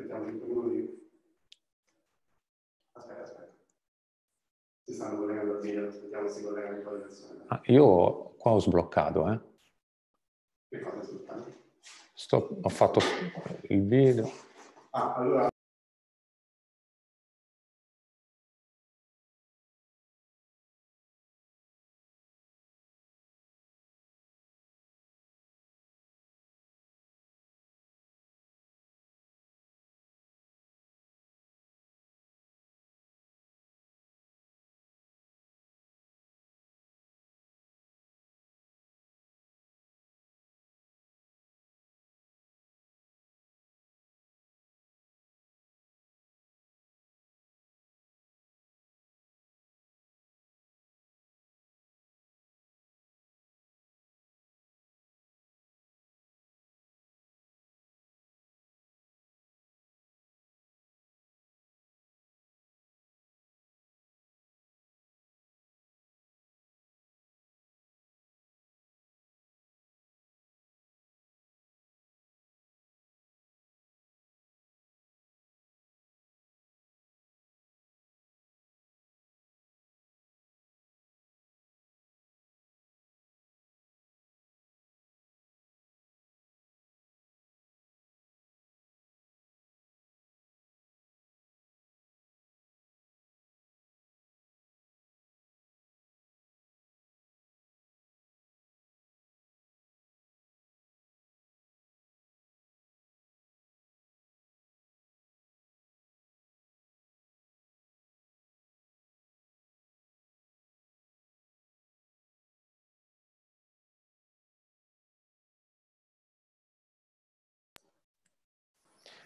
Aspettate, uno di... Aspetta, aspetta. Si stanno collegando al video, aspettiamo si collegano un po' Ah, io qua ho sbloccato, eh. Che cosa Sto, ho fatto il video. Ah, allora...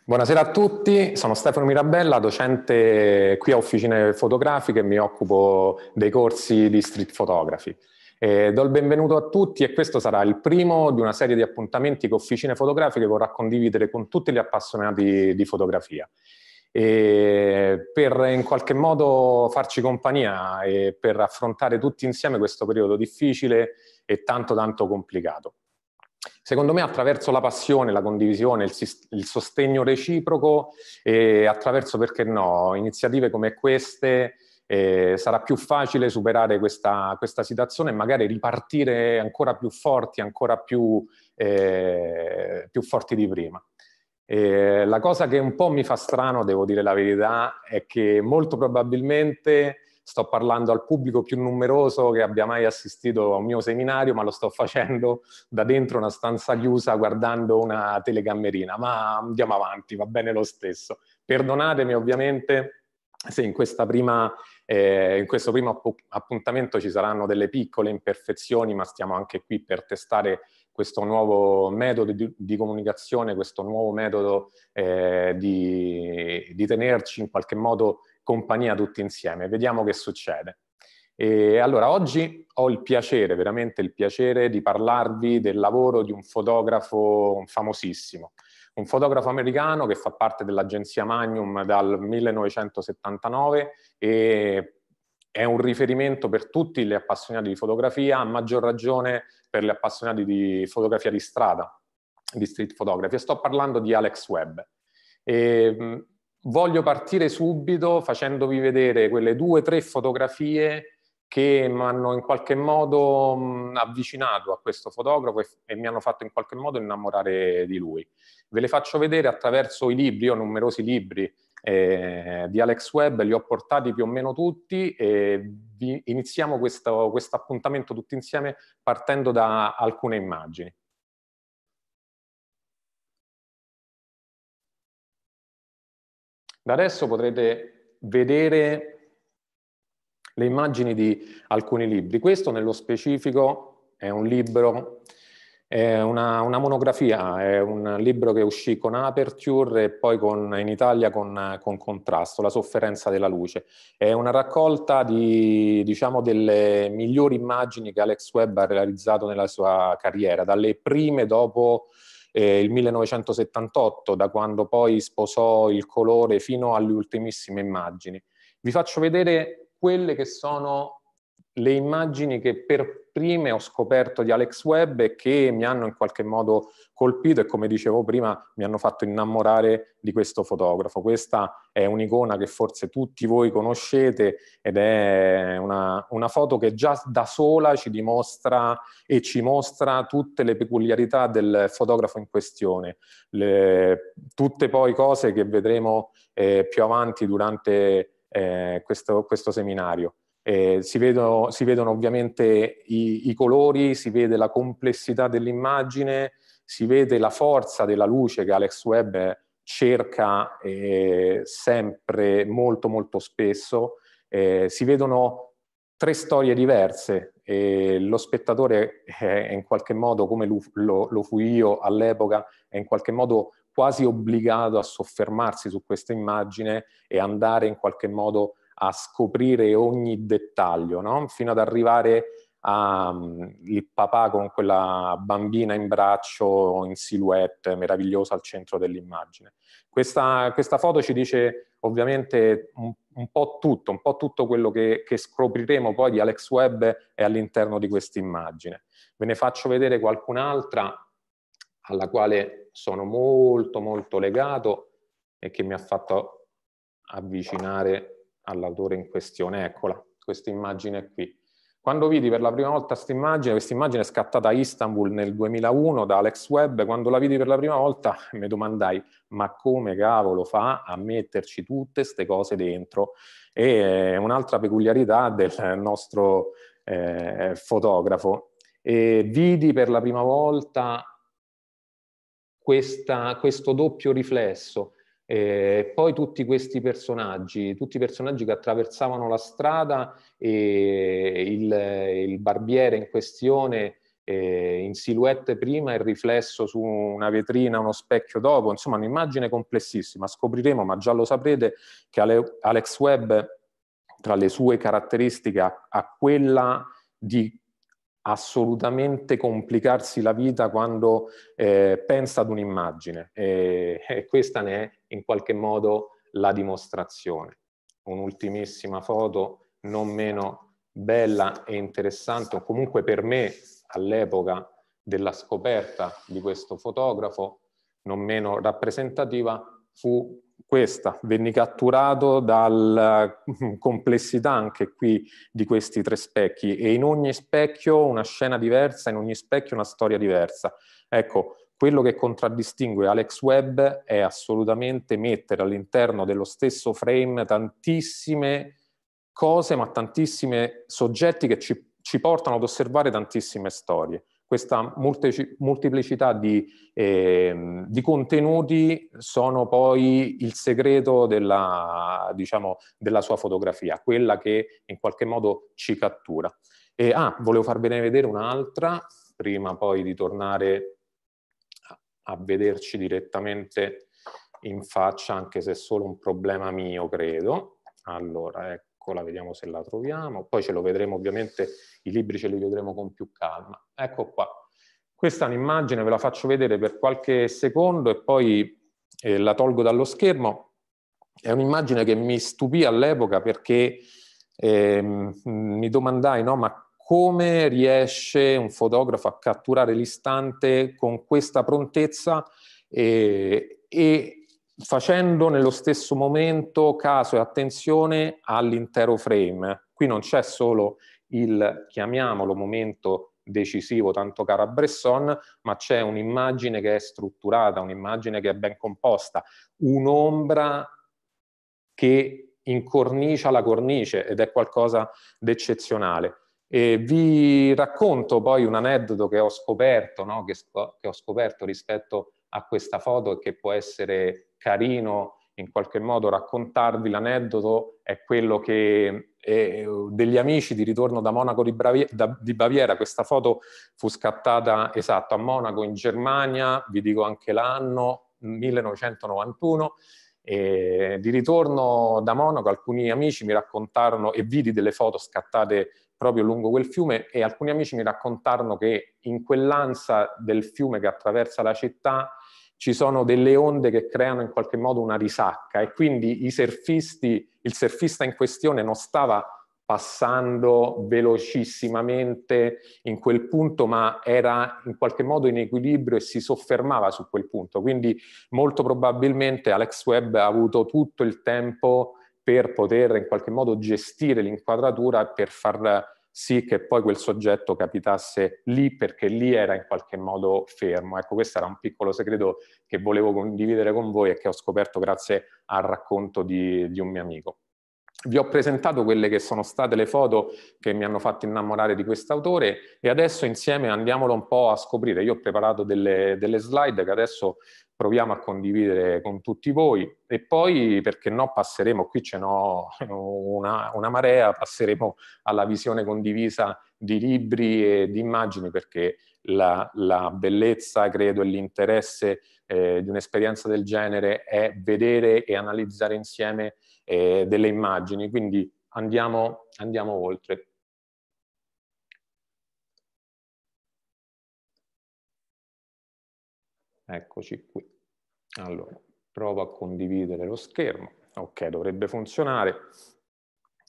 Buonasera a tutti, sono Stefano Mirabella, docente qui a Officine Fotografiche e mi occupo dei corsi di street photography. E do il benvenuto a tutti e questo sarà il primo di una serie di appuntamenti che Officine Fotografiche vorrà condividere con tutti gli appassionati di fotografia. E per in qualche modo farci compagnia e per affrontare tutti insieme questo periodo difficile e tanto tanto complicato. Secondo me attraverso la passione, la condivisione, il, il sostegno reciproco e attraverso, perché no, iniziative come queste eh, sarà più facile superare questa, questa, situazione e magari ripartire ancora più forti, ancora più, eh, più forti di prima. Eh, la cosa che un po' mi fa strano, devo dire la verità, è che molto probabilmente sto parlando al pubblico più numeroso che abbia mai assistito a un mio seminario, ma lo sto facendo da dentro una stanza chiusa guardando una telecammerina. Ma andiamo avanti, va bene lo stesso. Perdonatemi ovviamente se in, prima, eh, in questo primo appuntamento ci saranno delle piccole imperfezioni, ma stiamo anche qui per testare questo nuovo metodo di, di, comunicazione, questo nuovo metodo eh, di, di, tenerci in qualche modo compagnia tutti insieme, vediamo che succede. E allora oggi ho il piacere, veramente il piacere di parlarvi del lavoro di un fotografo famosissimo, un fotografo americano che fa parte dell'agenzia Magnum dal 1979 e è un riferimento per tutti gli appassionati di fotografia, a maggior ragione per gli appassionati di fotografia di strada, di street photography. Sto parlando di Alex Webb. E, voglio partire subito facendovi vedere quelle due o tre fotografie che mi hanno in qualche modo avvicinato a questo fotografo e, e, mi hanno fatto in qualche modo innamorare di lui. Ve le faccio vedere attraverso i libri, ho numerosi libri eh, di Alex Webb, li ho portati più o meno tutti e iniziamo questo quest appuntamento tutti insieme partendo da alcune immagini. Da adesso potrete vedere le immagini di alcuni libri. Questo nello specifico è un libro, è una, una monografia, è un libro che uscì con Aperture e poi con, in Italia con, con, Contrasto, La sofferenza della luce. È una raccolta di, diciamo, delle migliori immagini che Alex Webb ha realizzato nella sua carriera, dalle prime dopo eh, il 1978, da quando poi sposò il colore fino alle ultimissime immagini. Vi faccio vedere quelle che sono le immagini che per prime ho scoperto di Alex Webb e che mi hanno in qualche modo colpito e come dicevo prima mi hanno fatto innamorare di questo fotografo. Questa è un'icona che forse tutti voi conoscete ed è una, una foto che già da sola ci dimostra e ci mostra tutte le peculiarità del fotografo in questione, le, tutte poi cose che vedremo eh, più avanti durante eh, questo, questo seminario. Eh, si, vedono, si, vedono, ovviamente i, i, colori, si vede la complessità dell'immagine, si vede la forza della luce che Alex Webb cerca eh, sempre molto molto spesso. Eh, si vedono tre storie diverse e lo spettatore eh, è in qualche modo, come lo, lo, lo fui io all'epoca, è in qualche modo quasi obbligato a soffermarsi su questa immagine e andare in qualche modo a scoprire ogni dettaglio, no? fino ad arrivare al mm, papà con quella bambina in braccio, in silhouette, meravigliosa al centro dell'immagine. Questa, questa foto ci dice ovviamente un, un, po' tutto, un po' tutto quello che, che scopriremo poi di Alex Webb è all'interno di questa immagine. Ve ne faccio vedere qualcun'altra alla quale sono molto molto legato e che mi ha fatto avvicinare all'autore in questione, eccola, questa immagine qui. Quando vidi per la prima volta questa immagine, questa immagine è scattata a Istanbul nel 2001 da Alex Webb, quando la vidi per la prima volta mi domandai ma come cavolo fa a metterci tutte queste cose dentro? E eh, un'altra peculiarità del nostro eh, fotografo. E vidi per la prima volta questa, questo doppio riflesso, e eh, poi tutti questi personaggi, tutti i personaggi che attraversavano la strada e il, il barbiere in questione eh, in silhouette prima e il riflesso su una vetrina, uno specchio dopo, insomma un'immagine complessissima. Scopriremo, ma già lo saprete, che Ale Alex Webb tra le sue caratteristiche ha quella di assolutamente complicarsi la vita quando eh, pensa ad un'immagine e, e, questa ne è in qualche modo la dimostrazione. Un'ultimissima foto non meno bella e interessante, o comunque per me all'epoca della scoperta di questo fotografo, non meno rappresentativa, fu questa, venni catturato dalla complessità anche qui di questi tre specchi e in ogni specchio una scena diversa, in ogni specchio una storia diversa. Ecco, quello che contraddistingue Alex Webb è assolutamente mettere all'interno dello stesso frame tantissime cose, ma tantissimi soggetti che ci, ci portano ad osservare tantissime storie questa molteplicità di, eh, di, contenuti sono poi il segreto della, diciamo, della, sua fotografia, quella che in qualche modo ci cattura. E, ah, volevo farvene vedere un'altra, prima poi di tornare a vederci direttamente in faccia, anche se è solo un problema mio, credo. Allora, ecco piccola, vediamo se la troviamo, poi ce lo vedremo ovviamente, i libri ce li vedremo con più calma. Ecco qua, questa è un'immagine, ve la faccio vedere per qualche secondo e poi eh, la tolgo dallo schermo. È un'immagine che mi stupì all'epoca perché eh, mi domandai, no, ma come riesce un fotografo a catturare l'istante con questa prontezza e, e facendo nello stesso momento caso e attenzione all'intero frame. Qui non c'è solo il, chiamiamolo, momento decisivo tanto cara a Bresson, ma c'è un'immagine che è strutturata, un'immagine che è ben composta, un'ombra che incornicia la cornice ed è qualcosa d'eccezionale. E vi racconto poi un aneddoto che ho scoperto, no? che, che ho scoperto rispetto a questa foto e che può essere carino in qualche modo raccontarvi l'aneddoto è quello che eh, degli amici di ritorno da Monaco di, Bravi- da, di, Baviera, questa foto fu scattata esatto a Monaco in Germania, vi dico anche l'anno 1991. E di ritorno da Monaco alcuni amici mi raccontarono e vidi delle foto scattate proprio lungo quel fiume e alcuni amici mi raccontarono che in quell'ansa del fiume che attraversa la città ci sono delle onde che creano in qualche modo una risacca e quindi surfisti, il surfista in questione non stava passando velocissimamente in quel punto, ma era in qualche modo in equilibrio e si soffermava su quel punto. Quindi molto probabilmente Alex Webb ha avuto tutto il tempo per poter in qualche modo gestire l'inquadratura per far sì che poi quel soggetto capitasse lì perché lì era in qualche modo fermo. Ecco, questo era un piccolo segreto che volevo condividere con voi e che ho scoperto grazie al racconto di, di un mio amico. Vi ho presentato quelle che sono state le foto che mi hanno fatto innamorare di quest'autore e adesso insieme andiamolo un po' a scoprire. Io ho preparato delle, delle slide che adesso proviamo a condividere con tutti voi e poi, perché no, passeremo, qui ce n'ho una, una marea, passeremo alla visione condivisa di libri e di immagini perché la, la bellezza, credo, e l'interesse eh, di un'esperienza del genere è vedere e analizzare insieme eh, delle immagini, quindi andiamo, andiamo oltre. Eccoci qui. Allora, provo a condividere lo schermo. Ok, dovrebbe funzionare.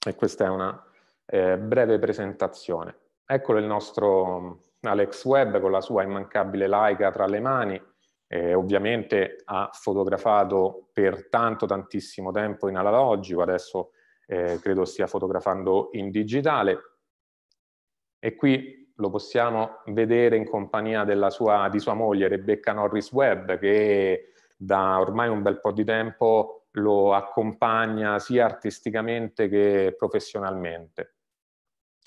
E questa è una eh, breve presentazione. Eccolo il nostro mm, Alex Webb con la sua immancabile laica tra le mani. Eh, ovviamente ha fotografato per tanto, tantissimo tempo in analogico, adesso eh, credo stia fotografando in digitale. E qui lo possiamo vedere in compagnia sua, di sua moglie Rebecca Norris Webb che da ormai un bel po' di tempo lo accompagna sia artisticamente che professionalmente.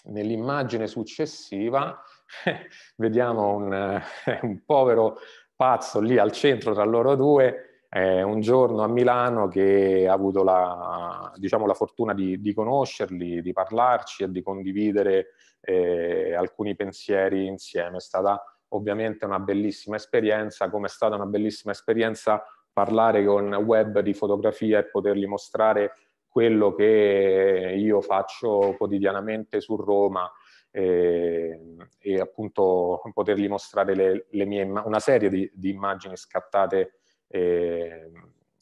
Nell'immagine successiva vediamo un, eh, un povero pazzo lì al centro tra loro due eh, un giorno a Milano che ha avuto la, diciamo, la fortuna di, di, conoscerli, di parlarci e di condividere eh, alcuni pensieri insieme. È stata ovviamente una bellissima esperienza, come è stata una bellissima esperienza parlare con web di fotografia e potergli mostrare quello che io faccio quotidianamente su Roma e, eh, e appunto potergli mostrare le, le mie, una serie di, di immagini scattate eh,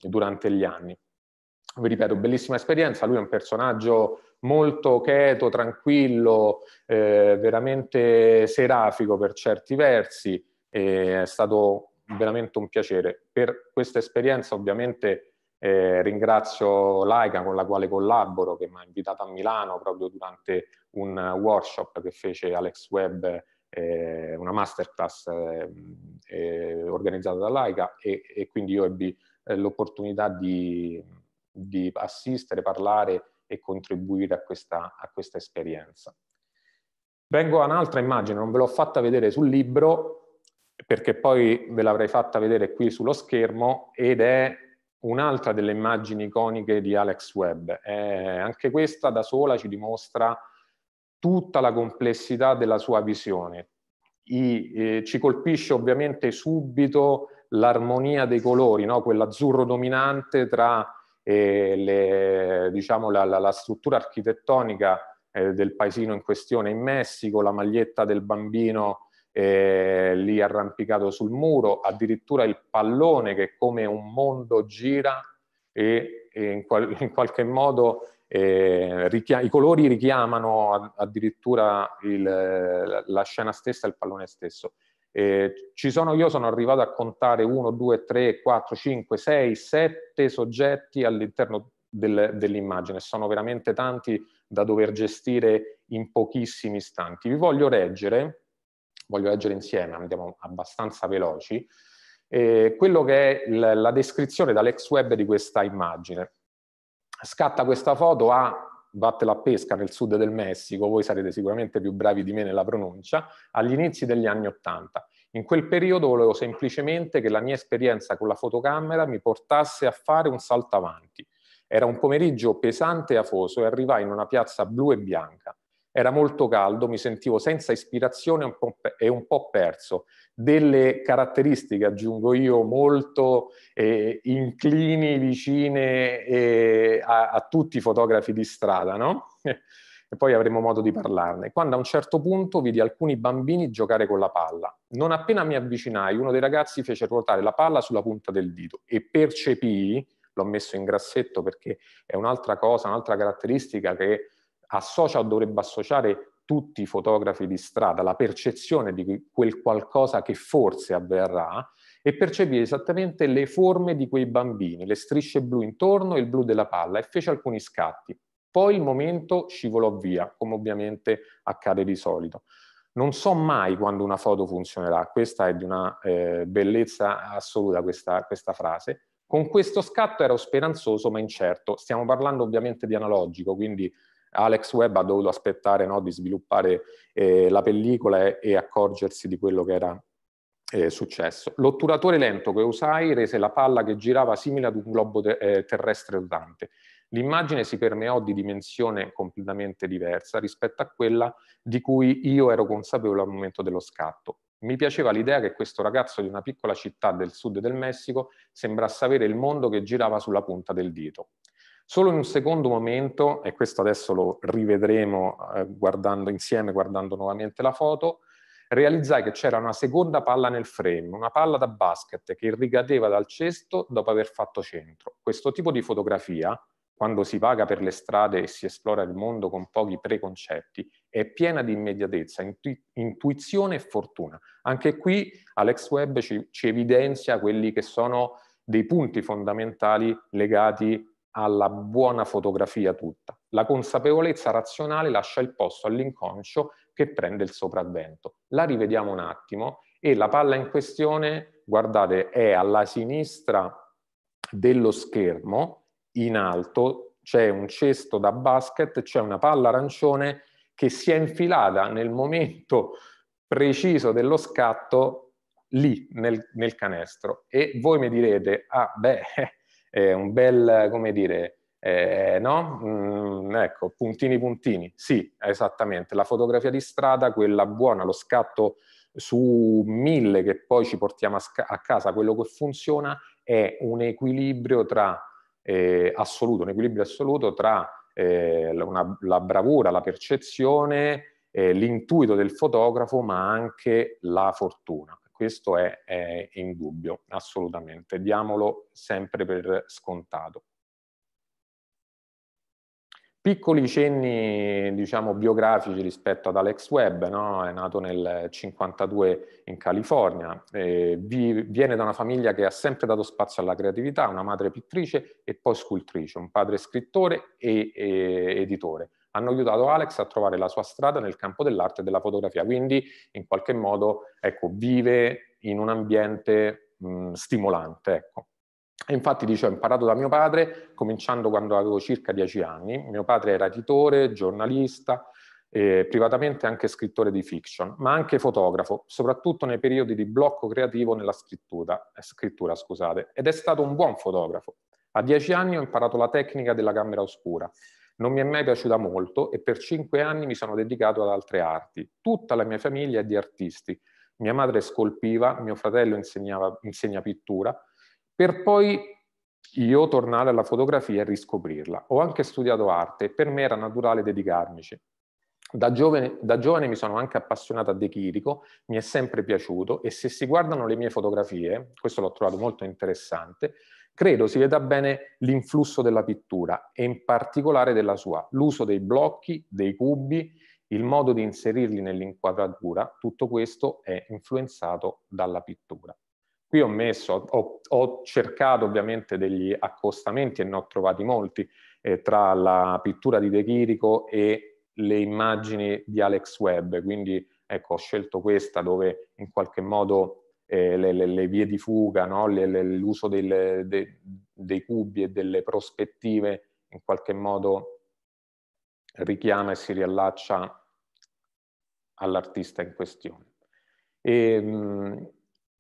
durante gli anni. Vi ripeto, bellissima esperienza, lui è un personaggio molto cheto, tranquillo, eh, veramente serafico per certi versi. E è stato veramente un piacere. Per questa esperienza ovviamente eh, ringrazio Laika con la quale collaboro, che mi ha invitato a Milano proprio durante un workshop che fece Alex Webb, eh, una masterclass eh, eh, organizzata da Laika e, e, quindi io ebbi eh, l'opportunità di, di assistere, parlare e contribuire a questa, a questa esperienza. Vengo a un'altra immagine, non ve l'ho fatta vedere sul libro perché poi ve l'avrei fatta vedere qui sullo schermo ed è un'altra delle immagini iconiche di Alex Webb. Eh, anche questa da sola ci dimostra tutta la complessità della sua visione. I, eh, ci colpisce ovviamente subito l'armonia dei colori, no? quell'azzurro dominante tra e le, diciamo, la, la, la, struttura architettonica eh, del paesino in questione in Messico, la maglietta del bambino eh, lì arrampicato sul muro, addirittura il pallone che come un mondo gira e, e in, qual, in, qualche modo eh, i colori richiamano addirittura il, la scena stessa, il pallone stesso. Eh, ci sono, io sono arrivato a contare 1, 2, 3, 4, 5, 6, 7 soggetti all'interno del, dell'immagine, sono veramente tanti da dover gestire in pochissimi istanti. Vi voglio leggere, voglio leggere insieme, andiamo abbastanza veloci, eh, quello che è la descrizione dall'ex web di questa immagine. Scatta questa foto a batte la pesca nel sud del Messico, voi sarete sicuramente più bravi di me nella pronuncia, agli inizi degli anni Ottanta. In quel periodo volevo semplicemente che la mia esperienza con la fotocamera mi portasse a fare un salto avanti. Era un pomeriggio pesante e afoso e arrivai in una piazza blu e bianca era molto caldo, mi sentivo senza ispirazione e un po' perso. Delle caratteristiche, aggiungo io, molto eh, inclini, vicine eh, a, a, tutti i fotografi di strada, no? E poi avremo modo di parlarne. Quando a un certo punto vidi alcuni bambini giocare con la palla. Non appena mi avvicinai, uno dei ragazzi fece ruotare la palla sulla punta del dito e percepii, l'ho messo in grassetto perché è un'altra cosa, un'altra caratteristica che associa o dovrebbe associare tutti i fotografi di strada la percezione di quel qualcosa che forse avverrà e percepì esattamente le forme di quei bambini, le strisce blu intorno e il blu della palla e fece alcuni scatti. Poi il momento scivolò via, come ovviamente accade di solito. Non so mai quando una foto funzionerà, questa è di una eh, bellezza assoluta questa, questa frase. Con questo scatto ero speranzoso ma incerto, stiamo parlando ovviamente di analogico, quindi Alex Webb ha dovuto aspettare no, di sviluppare eh, la pellicola e, e, accorgersi di quello che era eh, successo. L'otturatore lento che usai rese la palla che girava simile ad un globo te eh, terrestre rodante. L'immagine si permeò di dimensione completamente diversa rispetto a quella di cui io ero consapevole al momento dello scatto. Mi piaceva l'idea che questo ragazzo di una piccola città del sud del Messico sembrasse avere il mondo che girava sulla punta del dito. Solo in un secondo momento, e questo adesso lo rivedremo eh, guardando insieme, guardando nuovamente la foto, realizzai che c'era una seconda palla nel frame, una palla da basket che ricadeva dal cesto dopo aver fatto centro. Questo tipo di fotografia, quando si vaga per le strade e si esplora il mondo con pochi preconcetti, è piena di immediatezza, intu intuizione e fortuna. Anche qui Alex Webb ci, ci evidenzia quelli che sono dei punti fondamentali legati alla buona fotografia tutta. La consapevolezza razionale lascia il posto all'inconscio che prende il sopravvento. La rivediamo un attimo e la palla in questione, guardate, è alla sinistra dello schermo, in alto, c'è un cesto da basket, c'è una palla arancione che si è infilata nel momento preciso dello scatto lì nel, nel canestro e voi mi direte, ah beh, eh, un bel, come dire, eh, no? Mm, ecco, puntini puntini, sì, esattamente, la fotografia di strada, quella buona, lo scatto su mille che poi ci portiamo a, sca- a casa, quello che funziona è un equilibrio tra eh, assoluto, un equilibrio assoluto tra eh, una, la bravura, la percezione, eh, l'intuito del fotografo, ma anche la fortuna questo è, è dubbio, assolutamente. Diamolo sempre per scontato. Piccoli cenni, diciamo, biografici rispetto ad Alex Webb, no? è nato nel 52 in California, eh, viene da una famiglia che ha sempre dato spazio alla creatività, una madre pittrice e poi scultrice, un padre scrittore e, e editore hanno aiutato Alex a trovare la sua strada nel campo dell'arte e della fotografia, quindi in qualche modo ecco, vive in un ambiente mh, stimolante. Ecco. E infatti dice, ho imparato da mio padre, cominciando quando avevo circa dieci anni. Mio padre era editore, giornalista, eh, privatamente anche scrittore di fiction, ma anche fotografo, soprattutto nei periodi di blocco creativo nella scrittura, eh, scrittura scusate, ed è stato un buon fotografo. A dieci anni ho imparato la tecnica della camera oscura non mi è mai piaciuta molto e per cinque anni mi sono dedicato ad altre arti. Tutta la mia famiglia è di artisti. Mia madre scolpiva, mio fratello insegna pittura, per poi io tornare alla fotografia e riscoprirla. Ho anche studiato arte e per me era naturale dedicarmici. Da giovane, da giovane, mi sono anche appassionato a De Chirico, mi è sempre piaciuto e se si guardano le mie fotografie, questo l'ho trovato molto interessante, credo si veda bene l'influsso della pittura e in particolare della sua, l'uso dei blocchi, dei cubi, il modo di inserirli nell'inquadratura, tutto questo è influenzato dalla pittura. Qui ho messo, ho, ho cercato ovviamente degli accostamenti e ne ho trovati molti eh, tra la pittura di De Chirico e le immagini di Alex Webb, quindi ecco ho scelto questa dove in qualche modo eh, le, le, vie di fuga, no? le, l'uso del, de, dei cubi e delle prospettive in qualche modo richiama e si riallaccia all'artista in questione. E, ehm, mh,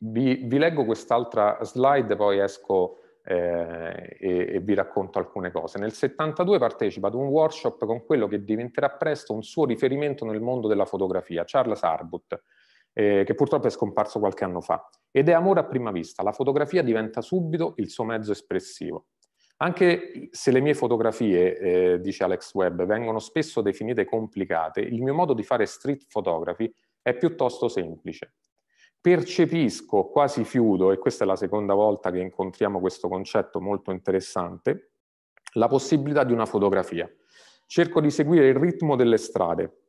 vi, vi, leggo quest'altra slide, poi esco eh, e, e, vi racconto alcune cose. Nel 72 partecipa ad un workshop con quello che diventerà presto un suo riferimento nel mondo della fotografia, Charles Arbut, eh, che purtroppo è scomparso qualche anno fa. Ed è amore a prima vista, la fotografia diventa subito il suo mezzo espressivo. Anche se le mie fotografie, eh, dice Alex Webb, vengono spesso definite complicate, il mio modo di fare street photography è piuttosto semplice. Percepisco, quasi fiudo, e questa è la seconda volta che incontriamo questo concetto molto interessante, la possibilità di una fotografia. Cerco di seguire il ritmo delle strade,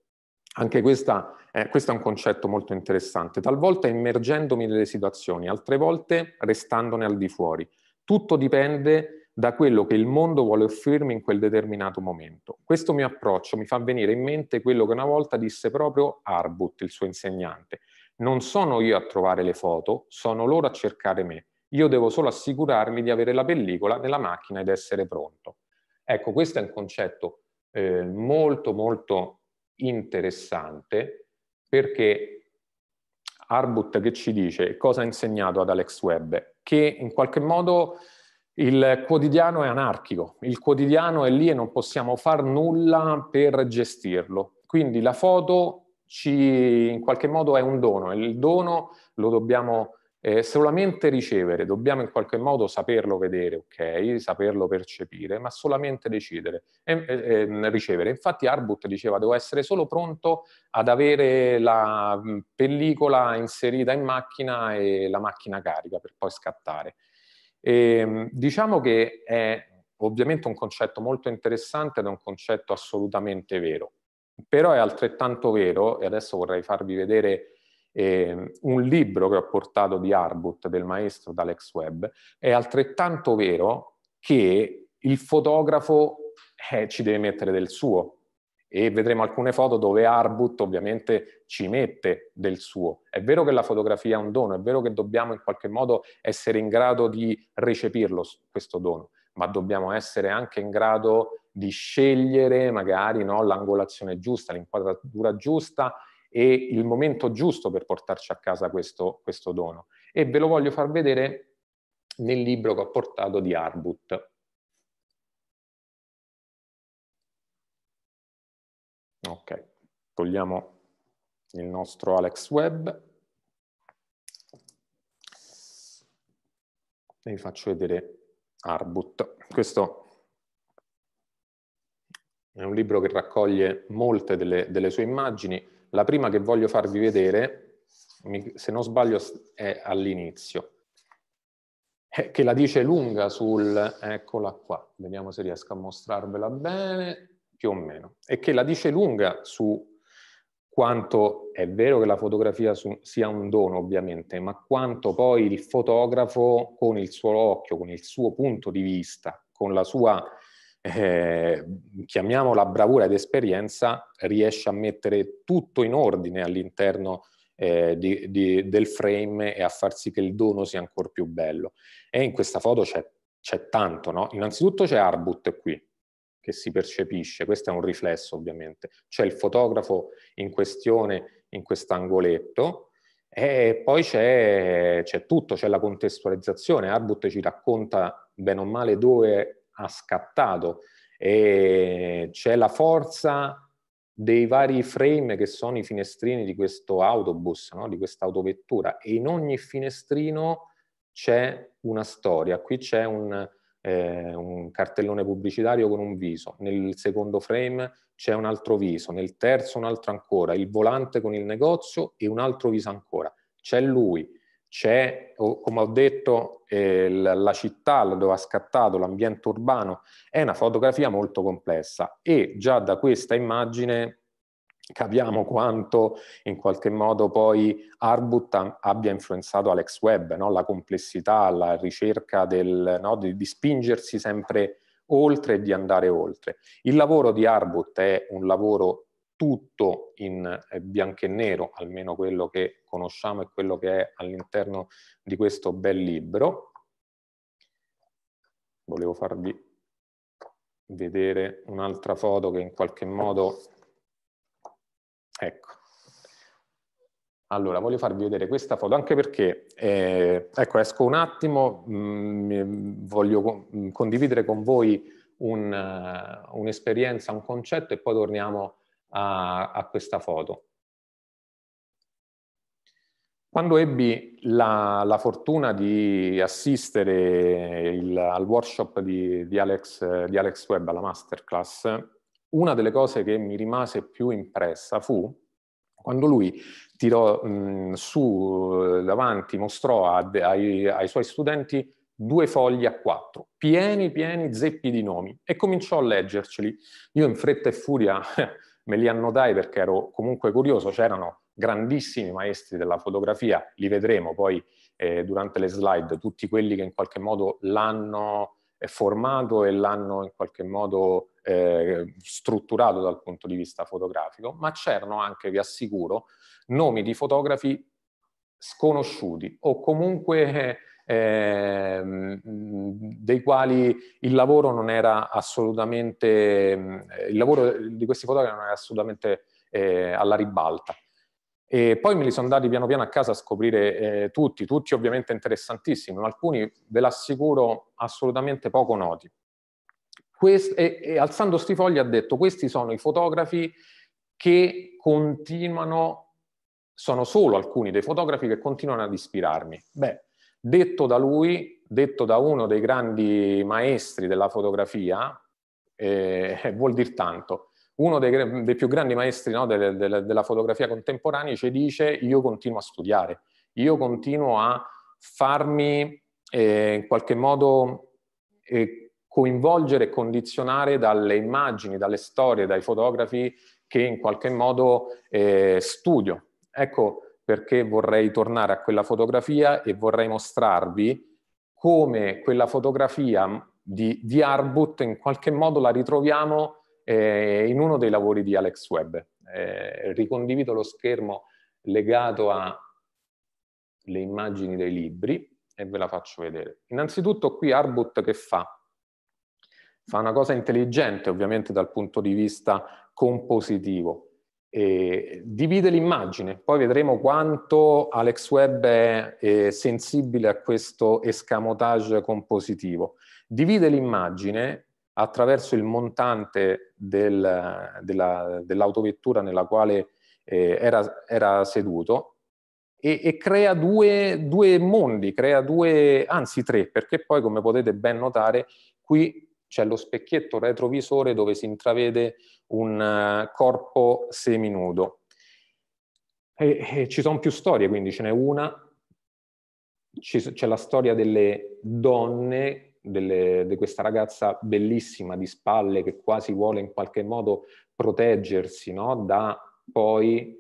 anche questa, eh, questo è un concetto molto interessante, talvolta immergendomi nelle situazioni, altre volte restandone al di fuori. Tutto dipende da quello che il mondo vuole offrirmi in quel determinato momento. Questo mio approccio mi fa venire in mente quello che una volta disse proprio Arbut, il suo insegnante. Non sono io a trovare le foto, sono loro a cercare me. Io devo solo assicurarmi di avere la pellicola nella macchina ed essere pronto. Ecco, questo è un concetto eh, molto, molto interessante perché Arbut che ci dice cosa ha insegnato ad Alex Webb? Che in qualche modo il quotidiano è anarchico, il quotidiano è lì e non possiamo far nulla per gestirlo. Quindi la foto ci, in qualche modo è un dono e il dono lo dobbiamo eh, solamente ricevere, dobbiamo in qualche modo saperlo vedere, ok, saperlo percepire, ma solamente decidere, e, e, e, ehm, ricevere. Infatti Arbut diceva devo essere solo pronto ad avere la pellicola inserita in macchina e la macchina carica per poi scattare. Ehm, diciamo che è ovviamente un concetto molto interessante ed è un concetto assolutamente vero, però è altrettanto vero, e adesso vorrei farvi vedere eh, un libro che ho portato di Arbut del maestro D'Alex Webb, è altrettanto vero che il fotografo eh, ci deve mettere del suo e vedremo alcune foto dove Arbut ovviamente ci mette del suo. È vero che la fotografia è un dono, è vero che dobbiamo in qualche modo essere in grado di recepirlo questo dono, ma dobbiamo essere anche in grado di scegliere magari no, l'angolazione giusta, l'inquadratura giusta e il momento giusto per portarci a casa questo, questo dono. E ve lo voglio far vedere nel libro che ho portato di Arbut. Ok, togliamo il nostro Alex Webb. E vi faccio vedere Arbut. Questo è un libro che raccoglie molte delle, delle sue immagini la prima che voglio farvi vedere, se non sbaglio, è all'inizio, eh, che la dice lunga sul... eccola qua, vediamo se riesco a mostrarvela bene, più o meno, e che la dice lunga su quanto è vero che la fotografia su, sia un dono ovviamente, ma quanto poi il fotografo con il suo occhio, con il suo punto di vista, con la sua eh, chiamiamola bravura ed esperienza, riesce a mettere tutto in ordine all'interno eh, di, di, del frame e a far sì che il dono sia ancora più bello. E in questa foto c'è, c'è tanto, no? Innanzitutto c'è Arbut qui, che si percepisce, questo è un riflesso ovviamente, c'è il fotografo in questione in quest'angoletto, e poi c'è, c'è tutto, c'è la contestualizzazione. Arbut ci racconta bene o male dove ha scattato e c'è la forza dei vari frame che sono i finestrini di questo autobus, no? di questa autovettura e in ogni finestrino c'è una storia. Qui c'è un, eh, un cartellone pubblicitario con un viso, nel secondo frame c'è un altro viso, nel terzo un altro ancora, il volante con il negozio e un altro viso ancora. C'è lui, c'è, come ho detto, eh, la città dove ha scattato l'ambiente urbano, è una fotografia molto complessa e già da questa immagine capiamo quanto in qualche modo poi Arbut abbia influenzato Alex Webb, no? la complessità, la ricerca del, no? di, di, spingersi sempre oltre e di andare oltre. Il lavoro di Arbut è un lavoro tutto in eh, bianco e nero, almeno quello che conosciamo e quello che è all'interno di questo bel libro. Volevo farvi vedere un'altra foto che in qualche modo... Ecco. Allora, voglio farvi vedere questa foto, anche perché, eh, ecco, esco un attimo, mh, mm, voglio mm, condividere con voi eh, un'esperienza, un, un concetto e poi torniamo a a, a questa foto. Quando ebbi la, la, fortuna di assistere il, al workshop di, di, Alex, di Alex Webb, alla masterclass, una delle cose che mi rimase più impressa fu quando lui tirò mh, su davanti, mostrò ad, ai, ai, suoi studenti due fogli a quattro, pieni, pieni, zeppi di nomi, e cominciò a leggerceli. Io in fretta e furia me li annodai perché ero comunque curioso, c'erano grandissimi maestri della fotografia, li vedremo poi eh, durante le slide, tutti quelli che in qualche modo l'hanno eh, formato e l'hanno in qualche modo eh, strutturato dal punto di vista fotografico, ma c'erano anche, vi assicuro, nomi di fotografi sconosciuti o comunque eh, ehm, dei quali il lavoro non era assolutamente, ehm, il lavoro di questi fotografi non era assolutamente eh, alla ribalta. E poi me li sono andati piano piano a casa a scoprire eh, tutti, tutti ovviamente interessantissimi, ma alcuni ve l'assicuro assolutamente poco noti. Quest, e, e, alzando sti fogli ha detto questi sono i fotografi che continuano, sono solo alcuni dei fotografi che continuano ad ispirarmi. Beh, detto da lui, detto da uno dei grandi maestri della fotografia, eh, vuol dire tanto. Uno dei, dei più grandi maestri no, de, de, della fotografia contemporanea ci dice io continuo a studiare, io continuo a farmi eh, in qualche modo eh, coinvolgere e condizionare dalle immagini, dalle storie, dai fotografi che in qualche modo eh, studio. Ecco, perché vorrei tornare a quella fotografia e vorrei mostrarvi come quella fotografia di, di Arbut in qualche modo la ritroviamo eh, in uno dei lavori di Alex Webb. Eh, ricondivido lo schermo legato alle immagini dei libri e ve la faccio vedere. Innanzitutto qui Arbut che fa? Fa una cosa intelligente ovviamente dal punto di vista compositivo eh, divide l'immagine. Poi vedremo quanto Alex Webb è eh, sensibile a questo escamotage compositivo. Divide l'immagine attraverso il montante del, della, dell'autovettura nella quale eh, era, era, seduto e, e crea due, due mondi, crea due, anzi tre, perché poi come potete ben notare qui c'è lo specchietto retrovisore dove si intravede un eh, corpo seminudo. E, e ci sono più storie, quindi ce n'è una, c'è la storia delle donne, delle, di questa ragazza bellissima di spalle che quasi vuole in qualche modo proteggersi no? da poi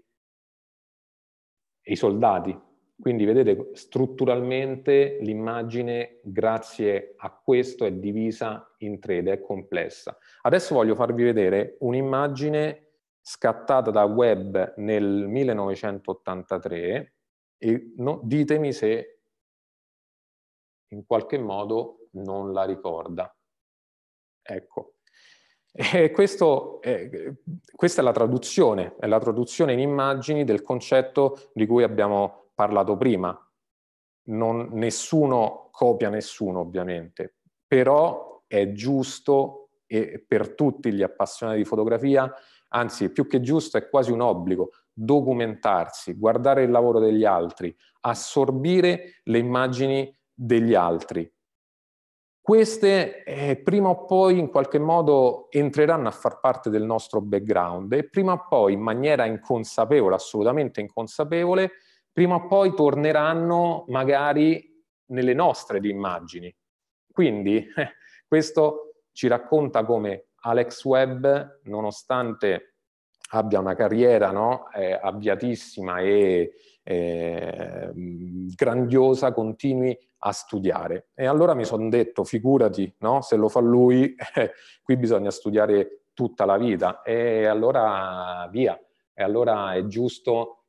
i soldati, quindi vedete strutturalmente l'immagine grazie a questo è divisa in tre ed è complessa. Adesso voglio farvi vedere un'immagine scattata da web nel 1983 e ditemi se in qualche modo non la ricorda. Ecco. Questo, eh, questa è la traduzione, è la traduzione in immagini del concetto di cui abbiamo parlato prima. Non, nessuno copia nessuno, ovviamente, però è giusto e per tutti gli appassionati di fotografia, anzi più che giusto è quasi un obbligo, documentarsi, guardare il lavoro degli altri, assorbire le immagini degli altri. Queste eh, prima o poi in qualche modo entreranno a far parte del nostro background e prima o poi in maniera inconsapevole, assolutamente inconsapevole, prima o poi torneranno magari nelle nostre di immagini. Quindi eh, questo ci racconta come Alex Webb, nonostante abbia una carriera no, eh, avviatissima e eh, grandiosa, continui a studiare. E allora mi sono detto, figurati, no, se lo fa lui, eh, qui bisogna studiare tutta la vita. E allora via, e allora è giusto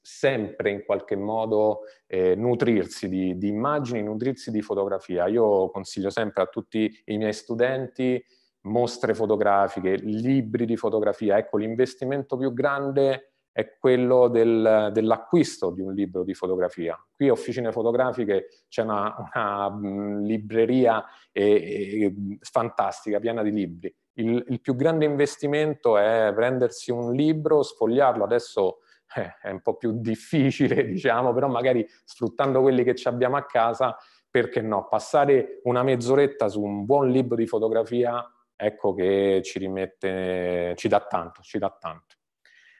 sempre in qualche modo eh, nutrirsi di, di, immagini, nutrirsi di fotografia. Io consiglio sempre a tutti i miei studenti mostre fotografiche, libri di fotografia. Ecco, l'investimento più grande è quello del, dell'acquisto di un libro di fotografia. Qui a Officine Fotografiche c'è una, una mm, libreria eh, eh, fantastica, piena di libri. Il, il, più grande investimento è prendersi un libro, sfogliarlo. Adesso eh, è un po' più difficile, diciamo, però magari sfruttando quelli che ci abbiamo a casa, perché no? Passare una mezz'oretta su un buon libro di fotografia, ecco che ci rimette, ci dà tanto, ci dà tanto.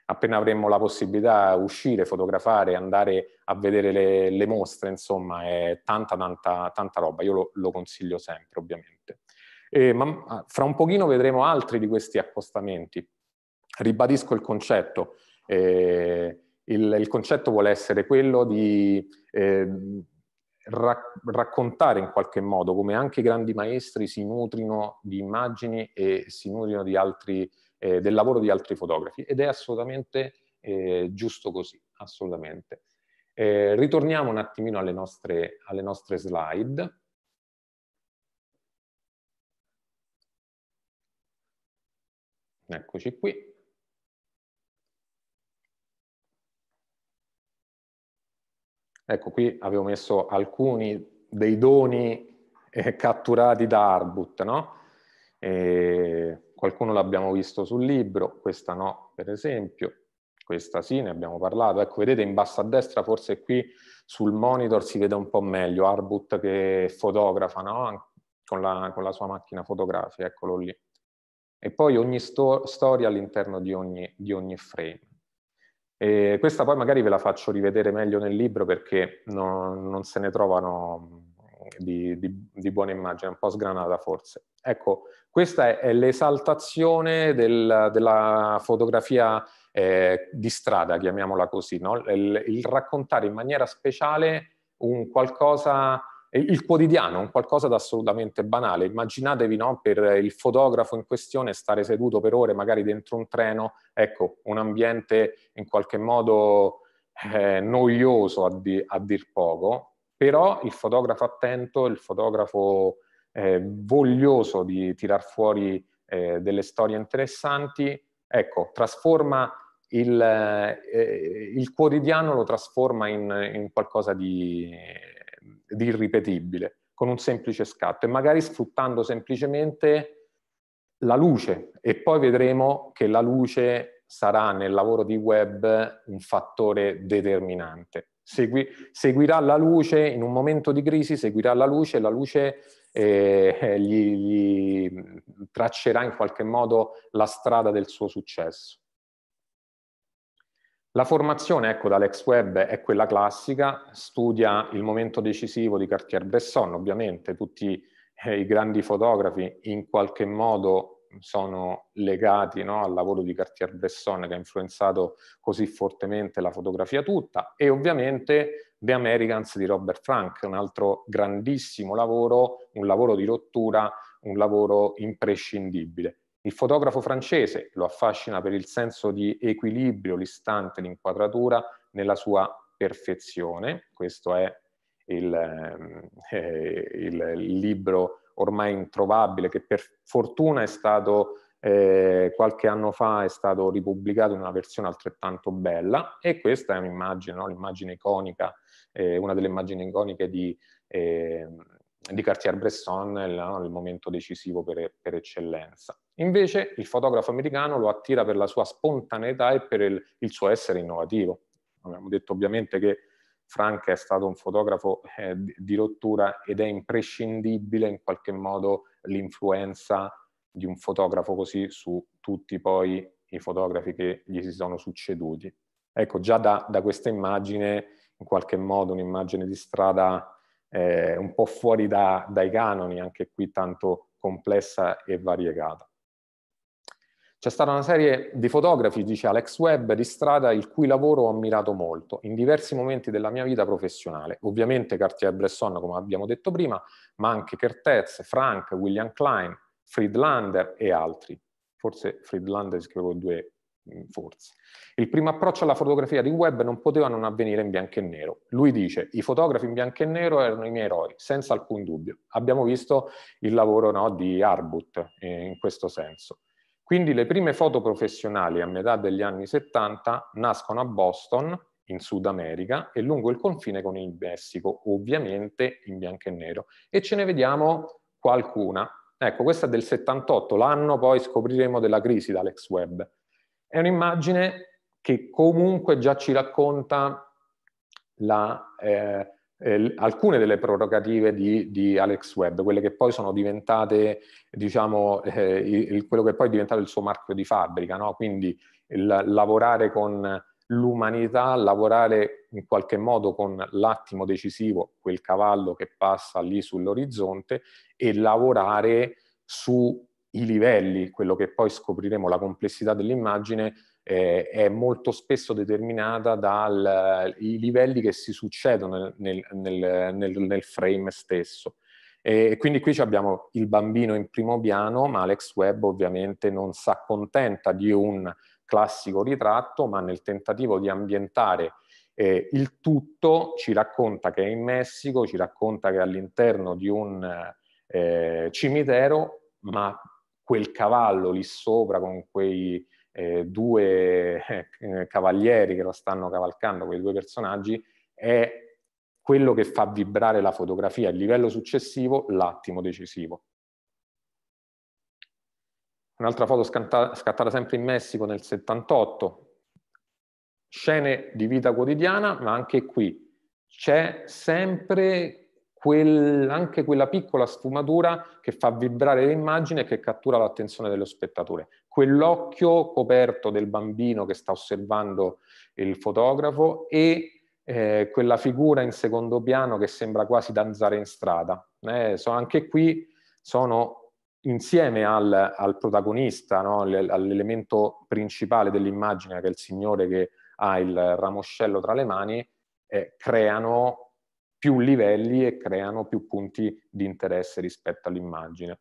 Appena avremo la possibilità di uscire, fotografare, andare a vedere le, le, mostre, insomma, è tanta, tanta, tanta roba. Io lo, lo consiglio sempre, ovviamente. E, ma fra un pochino vedremo altri di questi accostamenti. Ribadisco il concetto, eh, il, il, concetto vuole essere quello di eh, rac- raccontare in qualche modo come anche i grandi maestri si nutrino di immagini e si nutrino altri, eh, del lavoro di altri fotografi ed è assolutamente eh, giusto così, assolutamente. Eh, ritorniamo un attimino alle nostre, alle nostre slide. Eccoci qui. Ecco, qui avevo messo alcuni dei doni eh, catturati da Arbut, no? E qualcuno l'abbiamo visto sul libro, questa no, per esempio, questa sì, ne abbiamo parlato. Ecco, vedete in basso a destra, forse qui sul monitor si vede un po' meglio, Arbut che fotografa, no? Con la, con la sua macchina fotografica, eccolo lì. E poi ogni sto storia all'interno di, di ogni frame. E questa poi magari ve la faccio rivedere meglio nel libro perché non, non se ne trovano mm, di, di, di buona immagine, un po' sgranata forse. Ecco, questa è, l'esaltazione del, della fotografia eh, di strada, chiamiamola così, no? il, il, raccontare in maniera speciale un qualcosa il quotidiano, un qualcosa di assolutamente banale. Immaginatevi no, per il fotografo in questione stare seduto per ore, magari dentro un treno, ecco, un ambiente in qualche modo eh, noioso a, di, a, dir poco, però il fotografo attento, il fotografo eh, voglioso di tirar fuori eh, delle storie interessanti, ecco, trasforma il, eh, il quotidiano, lo trasforma in, in qualcosa di di irripetibile, con un semplice scatto e magari sfruttando semplicemente la luce e poi vedremo che la luce sarà nel lavoro di web un fattore determinante. Segui, seguirà la luce in un momento di crisi, seguirà la luce, la luce eh, gli, gli traccerà in qualche modo la strada del suo successo. La formazione, ecco, dall'ex web è quella classica, studia il momento decisivo di Cartier-Bresson, ovviamente tutti eh, i grandi fotografi in qualche modo sono legati no, al lavoro di Cartier-Bresson che ha influenzato così fortemente la fotografia tutta e ovviamente The Americans di Robert Frank, un altro grandissimo lavoro, un lavoro di rottura, un lavoro imprescindibile. Il fotografo francese lo affascina per il senso di equilibrio, l'istante, l'inquadratura nella sua perfezione. Questo è il, ehm, eh, il, libro ormai introvabile che per fortuna è stato eh, qualche anno fa è stato ripubblicato in una versione altrettanto bella e questa è un'immagine, no? l'immagine iconica, eh, una delle immagini iconiche di, eh, di Cartier-Bresson è il momento decisivo per, per, eccellenza. Invece il fotografo americano lo attira per la sua spontaneità e per il, il suo essere innovativo. Abbiamo detto ovviamente che Frank è stato un fotografo eh, di rottura ed è imprescindibile in qualche modo l'influenza di un fotografo così su tutti poi i fotografi che gli si sono succeduti. Ecco, già da, da questa immagine, in qualche modo un'immagine di strada eh, un po' fuori da, dai canoni, anche qui tanto complessa e variegata. C'è stata una serie di fotografi, dice Alex Webb, di strada il cui lavoro ho ammirato molto in diversi momenti della mia vita professionale. Ovviamente Cartier-Bresson, come abbiamo detto prima, ma anche Kertez, Frank, William Klein, Friedlander e altri. Forse Friedlander scrivevo due Mm, forse. Il primo approccio alla fotografia di web non poteva non avvenire in bianco e nero. Lui dice, i fotografi in bianco e nero erano i miei eroi, senza alcun dubbio. Abbiamo visto il lavoro no, di Arbut eh, in questo senso. Quindi le prime foto professionali a metà degli anni 70 nascono a Boston, in Sud America, e lungo il confine con il Messico, ovviamente in bianco e nero. E ce ne vediamo qualcuna. Ecco, questa è del 78, l'anno poi scopriremo della crisi d'Alex Webb è un'immagine che comunque già ci racconta la, eh, eh, alcune delle prerogative di, di, Alex Webb, quelle che poi sono diventate, diciamo, eh, il, quello che poi è diventato il suo marchio di fabbrica, no? quindi il, lavorare con l'umanità, lavorare in qualche modo con l'attimo decisivo, quel cavallo che passa lì sull'orizzonte, e lavorare su i livelli, quello che poi scopriremo, la complessità dell'immagine, eh, è molto spesso determinata dai eh, livelli che si succedono nel, nel, nel, nel frame stesso. E quindi qui abbiamo il bambino in primo piano, ma Alex Webb ovviamente non si accontenta di un classico ritratto, ma nel tentativo di ambientare eh, il tutto ci racconta che è in Messico, ci racconta che è all'interno di un eh, cimitero, ma quel cavallo lì sopra con quei eh, due eh, eh, cavalieri che lo stanno cavalcando, quei due personaggi, è quello che fa vibrare la fotografia, il livello successivo, l'attimo decisivo. Un'altra foto scattata, scattata sempre in Messico nel 78, scene di vita quotidiana, ma anche qui c'è sempre quel, anche quella piccola sfumatura che fa vibrare l'immagine e che cattura l'attenzione dello spettatore. Quell'occhio coperto del bambino che sta osservando il fotografo e eh, quella figura in secondo piano che sembra quasi danzare in strada. Eh, so, anche qui sono insieme al, al protagonista, no? all'elemento principale dell'immagine, che è il signore che ha il ramoscello tra le mani, eh, creano più livelli e creano più punti di interesse rispetto all'immagine.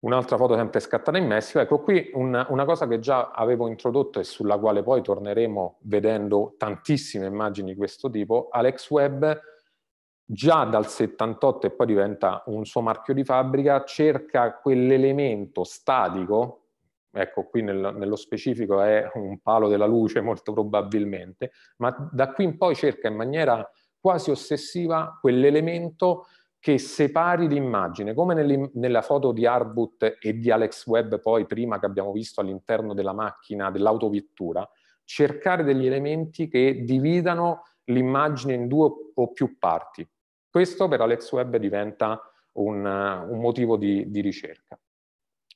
Un'altra foto sempre scattata in Messico, ecco qui una, una cosa che già avevo introdotto e sulla quale poi torneremo vedendo tantissime immagini di questo tipo, Alex Webb già dal 78 e poi diventa un suo marchio di fabbrica, cerca quell'elemento statico, ecco qui nel, nello specifico è un palo della luce molto probabilmente, ma da qui in poi cerca in maniera quasi ossessiva quell'elemento che separi l'immagine, come nella foto di Arbut e di Alex Webb poi prima che abbiamo visto all'interno della macchina, dell'autovettura, cercare degli elementi che dividano l'immagine in due o più parti. Questo per Alex Webb diventa un, un motivo di, di ricerca.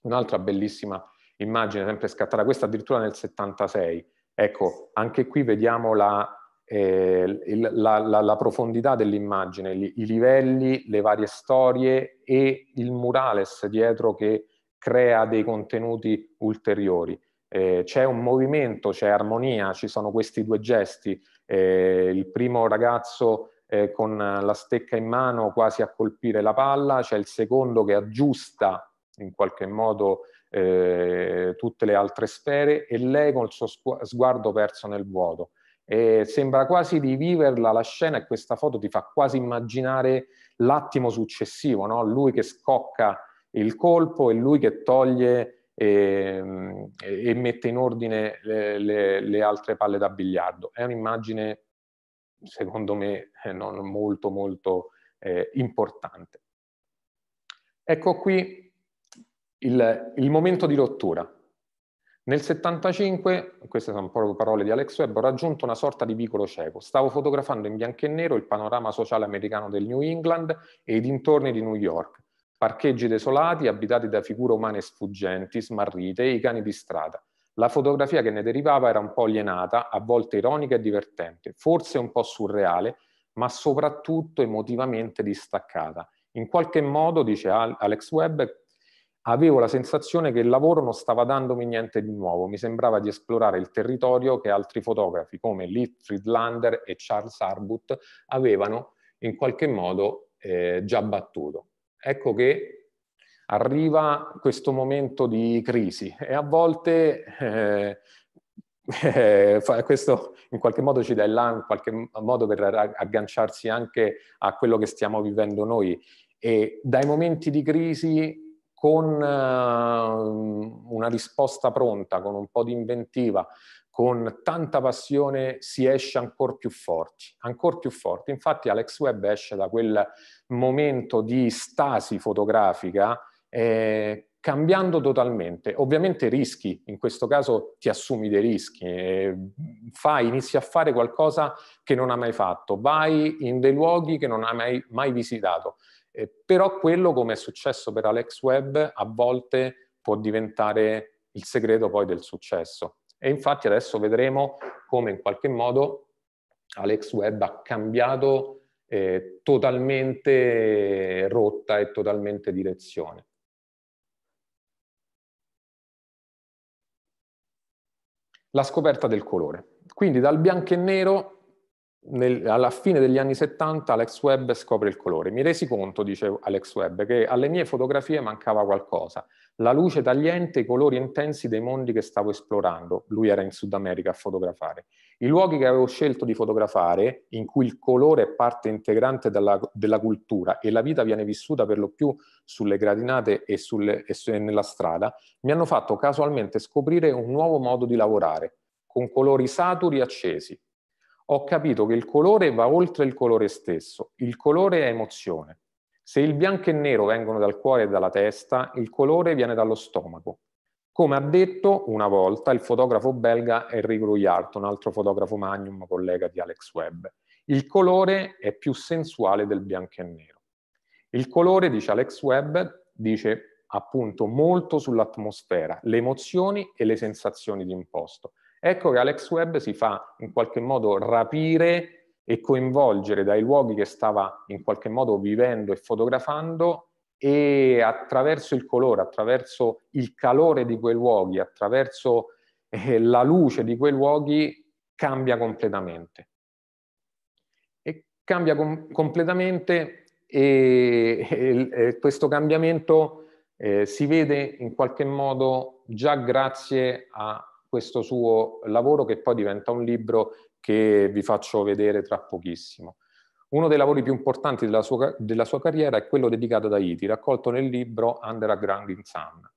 Un'altra bellissima immagine, sempre scattata, questa addirittura nel 76. Ecco, anche qui vediamo la, eh, il, la, la, la, profondità dell'immagine, li, i livelli, le varie storie e il murales dietro che crea dei contenuti ulteriori. Eh, c'è un movimento, c'è armonia, ci sono questi due gesti. Eh, il primo ragazzo eh, con la stecca in mano quasi a colpire la palla, c'è il secondo che aggiusta in qualche modo eh, tutte le altre sfere e lei con il suo sguardo perso nel vuoto e sembra quasi di viverla la scena e questa foto ti fa quasi immaginare l'attimo successivo, no? lui che scocca il colpo e lui che toglie ehm, e, e mette in ordine le, le, le, altre palle da biliardo. È un'immagine, secondo me, eh, non molto molto eh, importante. Ecco qui il, il momento di rottura. Nel 75, queste sono proprio parole di Alex Webb, ho raggiunto una sorta di vicolo cieco. Stavo fotografando in bianco e nero il panorama sociale americano del New England e i dintorni di New York. Parcheggi desolati, abitati da figure umane sfuggenti, smarrite e i cani di strada. La fotografia che ne derivava era un po' alienata, a volte ironica e divertente, forse un po' surreale, ma soprattutto emotivamente distaccata. In qualche modo, dice Alex Webb, avevo la sensazione che il lavoro non stava dandomi niente di nuovo, mi sembrava di esplorare il territorio che altri fotografi come Lee Friedlander e Charles Arbut avevano in qualche modo eh, già battuto. Ecco che arriva questo momento di crisi e a volte eh, eh, questo in qualche modo ci dà il là, in qualche modo per agganciarsi anche a quello che stiamo vivendo noi. E dai momenti di crisi con eh, una risposta pronta, con un po' di inventiva, con tanta passione si esce ancora più forti, ancora più forti. Infatti Alex Webb esce da quel momento di stasi fotografica eh, cambiando totalmente. Ovviamente rischi, in questo caso ti assumi dei rischi, eh, fai, inizi a fare qualcosa che non hai mai fatto, vai in dei luoghi che non hai mai, mai visitato eh, però quello, come è successo per Alex Webb, a volte può diventare il segreto poi del successo. E infatti adesso vedremo come in qualche modo Alex Webb ha cambiato eh, totalmente rotta e totalmente direzione. La scoperta del colore. Quindi dal bianco e nero nel, alla fine degli anni 70 Alex Webb scopre il colore. Mi resi conto, dice Alex Webb, che alle mie fotografie mancava qualcosa, la luce tagliente, i colori intensi dei mondi che stavo esplorando. Lui era in Sud America a fotografare. I luoghi che avevo scelto di fotografare, in cui il colore è parte integrante della, della cultura e la vita viene vissuta per lo più sulle gradinate e, sulle, e, su, e nella strada, mi hanno fatto casualmente scoprire un nuovo modo di lavorare, con colori saturi accesi ho capito che il colore va oltre il colore stesso, il colore è emozione. Se il bianco e il nero vengono dal cuore e dalla testa, il colore viene dallo stomaco. Come ha detto una volta il fotografo belga Enrico Ruiart, un altro fotografo magnum collega di Alex Webb, il colore è più sensuale del bianco e nero. Il colore, dice Alex Webb, dice appunto molto sull'atmosfera, le emozioni e le sensazioni di imposto. Ecco che Alex Webb si fa in qualche modo rapire e coinvolgere dai luoghi che stava in qualche modo vivendo e fotografando e attraverso il colore, attraverso il calore di quei luoghi, attraverso eh, la luce di quei luoghi cambia completamente. E cambia com- completamente e, e, e, questo cambiamento eh, si vede in qualche modo già grazie a questo suo lavoro che poi diventa un libro che vi faccio vedere tra pochissimo. Uno dei lavori più importanti della sua, della sua carriera è quello dedicato ad Haiti, raccolto nel libro Under a Grinding Sun.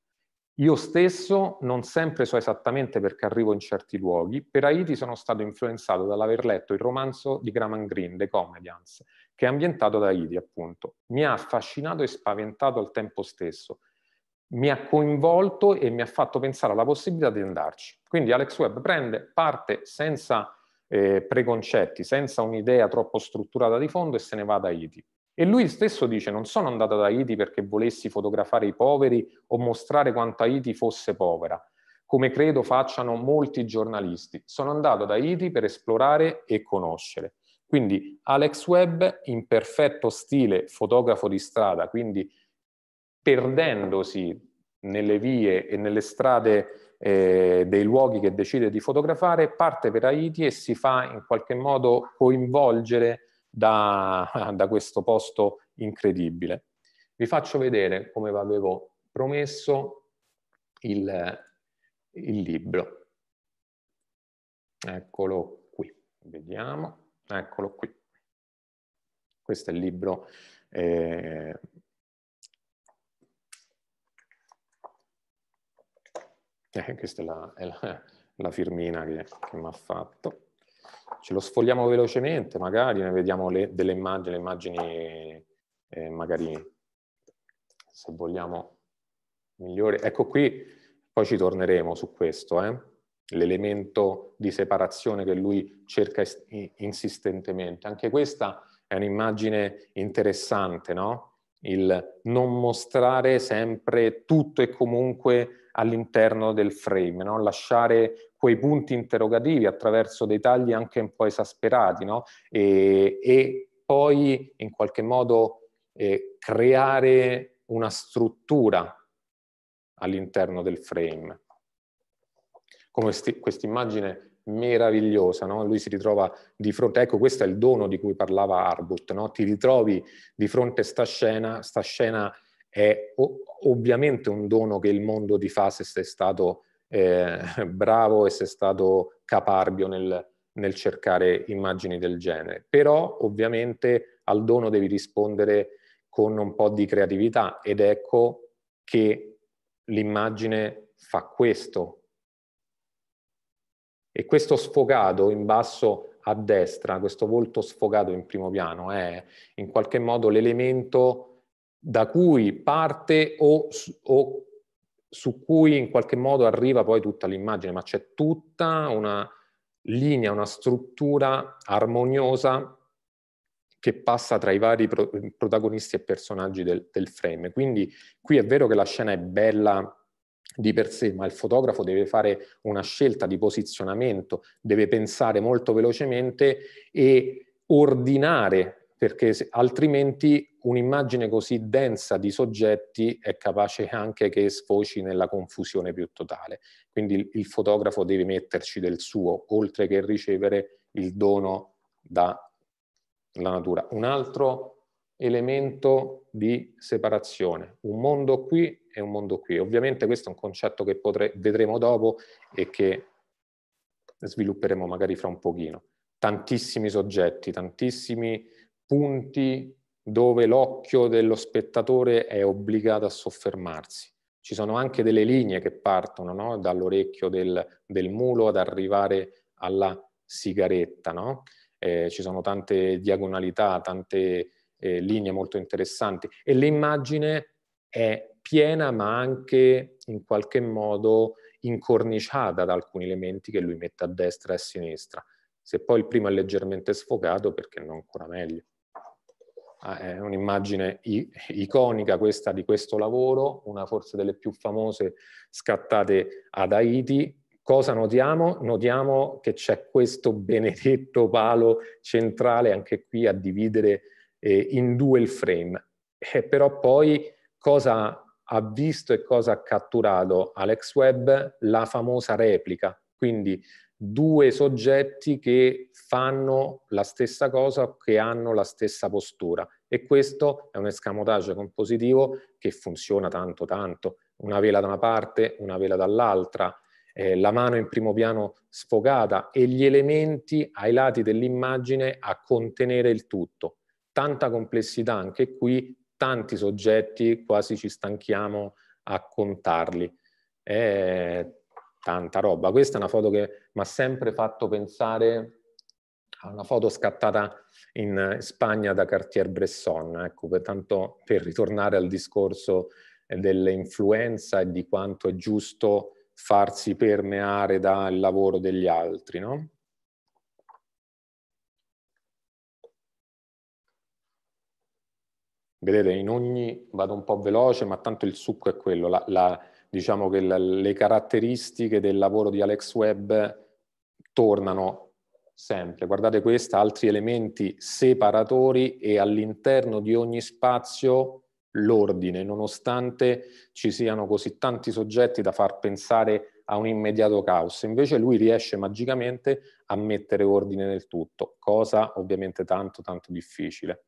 Io stesso non sempre so esattamente perché arrivo in certi luoghi. Per Haiti sono stato influenzato dall'aver letto il romanzo di Graham Greene, The Comedians, che è ambientato ad Haiti, appunto. Mi ha affascinato e spaventato al tempo stesso, mi ha coinvolto e mi ha fatto pensare alla possibilità di andarci. Quindi Alex Webb prende, parte senza eh, preconcetti, senza un'idea troppo strutturata di fondo e se ne va ad Haiti. E lui stesso dice non sono andato ad Haiti perché volessi fotografare i poveri o mostrare quanto Haiti fosse povera, come credo facciano molti giornalisti. Sono andato ad Haiti per esplorare e conoscere. Quindi Alex Webb, in perfetto stile fotografo di strada, quindi perdendosi nelle vie e nelle strade eh, dei luoghi che decide di fotografare, parte per Haiti e si fa in qualche modo coinvolgere da, da questo posto incredibile. Vi faccio vedere, come vi avevo promesso, il, il libro. Eccolo qui, vediamo, eccolo qui. Questo è il libro eh, Eh, questa è la, è la, la firmina che, che mi ha fatto. Ce lo sfogliamo velocemente, magari ne vediamo le, delle immagini, le immagini eh, magari se vogliamo migliori. Ecco qui, poi ci torneremo su questo, eh? l'elemento di separazione che lui cerca insistentemente. Anche questa è un'immagine interessante, no? il non mostrare sempre tutto e comunque all'interno del frame, no? lasciare quei punti interrogativi attraverso dei tagli anche un po' esasperati no? e, e, poi in qualche modo eh, creare una struttura all'interno del frame. Come questa immagine meravigliosa, no? lui si ritrova di fronte, ecco questo è il dono di cui parlava Arbut, no? ti ritrovi di fronte a sta scena, sta scena è ovviamente un dono che il mondo ti fa se sei stato eh, bravo e sei stato caparbio nel, nel cercare immagini del genere. Però ovviamente al dono devi rispondere con un po' di creatività ed ecco che l'immagine fa questo. E questo sfogato in basso a destra, questo volto sfogato in primo piano, è eh, in qualche modo l'elemento da cui parte o, o su cui in qualche modo arriva poi tutta l'immagine, ma c'è tutta una linea, una struttura armoniosa che passa tra i vari protagonisti e personaggi del, del, frame. Quindi qui è vero che la scena è bella di per sé, ma il fotografo deve fare una scelta di posizionamento, deve pensare molto velocemente e ordinare perché altrimenti un'immagine così densa di soggetti è capace anche che sfoci nella confusione più totale. Quindi il, fotografo deve metterci del suo, oltre che ricevere il dono dalla natura. Un altro elemento di separazione, un mondo qui e un mondo qui. Ovviamente questo è un concetto che potre, vedremo dopo e che svilupperemo magari fra un pochino. Tantissimi soggetti, tantissimi punti dove l'occhio dello spettatore è obbligato a soffermarsi. Ci sono anche delle linee che partono no? dall'orecchio del, del, mulo ad arrivare alla sigaretta. No? Eh, ci sono tante diagonalità, tante eh, linee molto interessanti e l'immagine è piena ma anche in qualche modo incorniciata da alcuni elementi che lui mette a destra e a sinistra. Se poi il primo è leggermente sfocato, perché no ancora meglio. Ah, è un'immagine iconica questa di questo lavoro, una forse delle più famose scattate ad Haiti. Cosa notiamo? Notiamo che c'è questo benedetto palo centrale anche qui a dividere eh, in due il frame. E eh, però poi cosa ha visto e cosa ha catturato Alex Webb? La famosa replica. Quindi due soggetti che fanno la stessa cosa, che hanno la stessa postura. E questo è un escamotage compositivo che funziona tanto tanto. Una vela da una parte, una vela dall'altra, eh, la mano in primo piano sfogata e gli elementi ai lati dell'immagine a contenere il tutto. Tanta complessità anche qui, tanti soggetti, quasi ci stanchiamo a contarli. Eh, tanta roba. Questa è una foto che mi ha sempre fatto pensare a una foto scattata in Spagna da Cartier-Bresson, ecco, pertanto per ritornare al discorso dell'influenza e di quanto è giusto farsi permeare dal lavoro degli altri, no? Vedete, in ogni, vado un po' veloce, ma tanto il succo è quello, la, la diciamo che le caratteristiche del lavoro di Alex Webb tornano sempre. Guardate questa, altri elementi separatori e all'interno di ogni spazio l'ordine, nonostante ci siano così tanti soggetti da far pensare a un immediato caos. Invece lui riesce magicamente a mettere ordine nel tutto, cosa ovviamente tanto tanto difficile.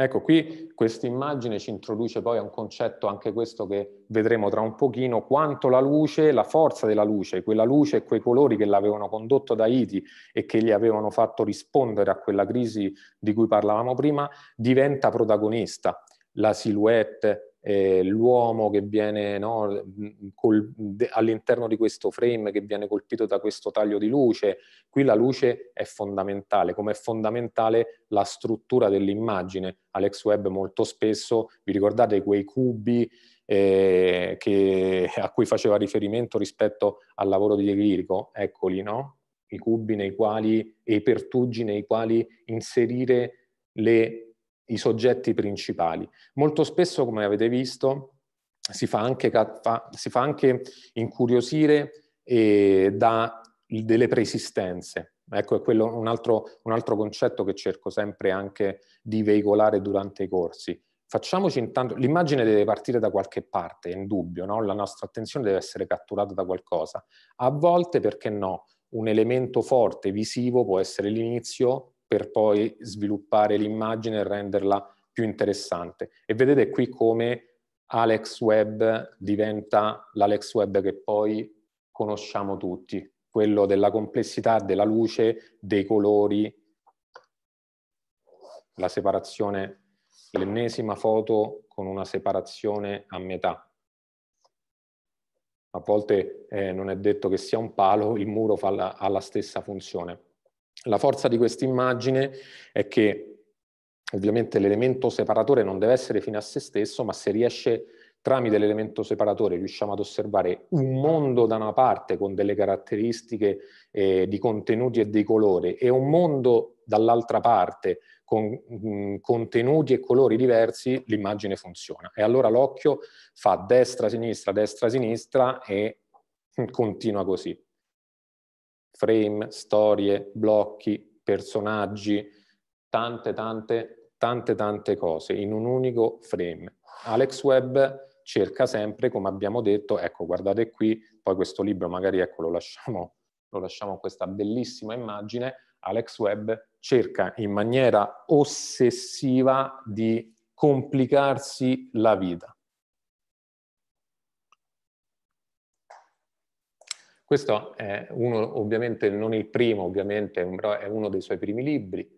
Ecco, qui questa immagine ci introduce poi a un concetto, anche questo che vedremo tra un pochino, quanto la luce, la forza della luce, quella luce e quei colori che l'avevano condotto da Haiti e che gli avevano fatto rispondere a quella crisi di cui parlavamo prima, diventa protagonista. La silhouette, eh, l'uomo che viene no, mm, col, de, all'interno di questo frame che viene colpito da questo taglio di luce. Qui la luce è fondamentale, come è fondamentale la struttura dell'immagine. Alex Webb molto spesso, vi ricordate quei cubi eh, che, a cui faceva riferimento rispetto al lavoro di Chirico? Eccoli, no? I cubi nei quali, e i pertugi nei quali inserire le i soggetti principali. Molto spesso, come avete visto, si fa anche, fa, si fa anche incuriosire eh, da delle preesistenze. Ecco, è quello, un, altro, un altro concetto che cerco sempre anche di veicolare durante i corsi. Facciamoci intanto, l'immagine deve partire da qualche parte, è indubbio, no? la nostra attenzione deve essere catturata da qualcosa. A volte, perché no, un elemento forte, visivo, può essere l'inizio per poi sviluppare l'immagine e renderla più interessante. E vedete qui come Alex Webb diventa l'Alex Webb che poi conosciamo tutti, quello della complessità della luce, dei colori, la separazione, l'ennesima foto con una separazione a metà. A volte eh, non è detto che sia un palo, il muro fa la, ha la stessa funzione. La forza di questa immagine è che ovviamente l'elemento separatore non deve essere fine a se stesso, ma se riesce tramite l'elemento separatore riusciamo ad osservare un mondo da una parte con delle caratteristiche eh, di contenuti e di colore e un mondo dall'altra parte con mh, mm, contenuti e colori diversi, l'immagine funziona. E allora l'occhio fa destra-sinistra, destra-sinistra e continua così frame, storie, blocchi, personaggi, tante tante tante tante cose in un unico frame. Alex Webb cerca sempre, come abbiamo detto, ecco guardate qui, poi questo libro magari ecco lo lasciamo, lo lasciamo questa bellissima immagine, Alex Webb cerca in maniera ossessiva di complicarsi la vita. Questo è uno, ovviamente, non il primo, ovviamente, però è uno dei suoi primi libri.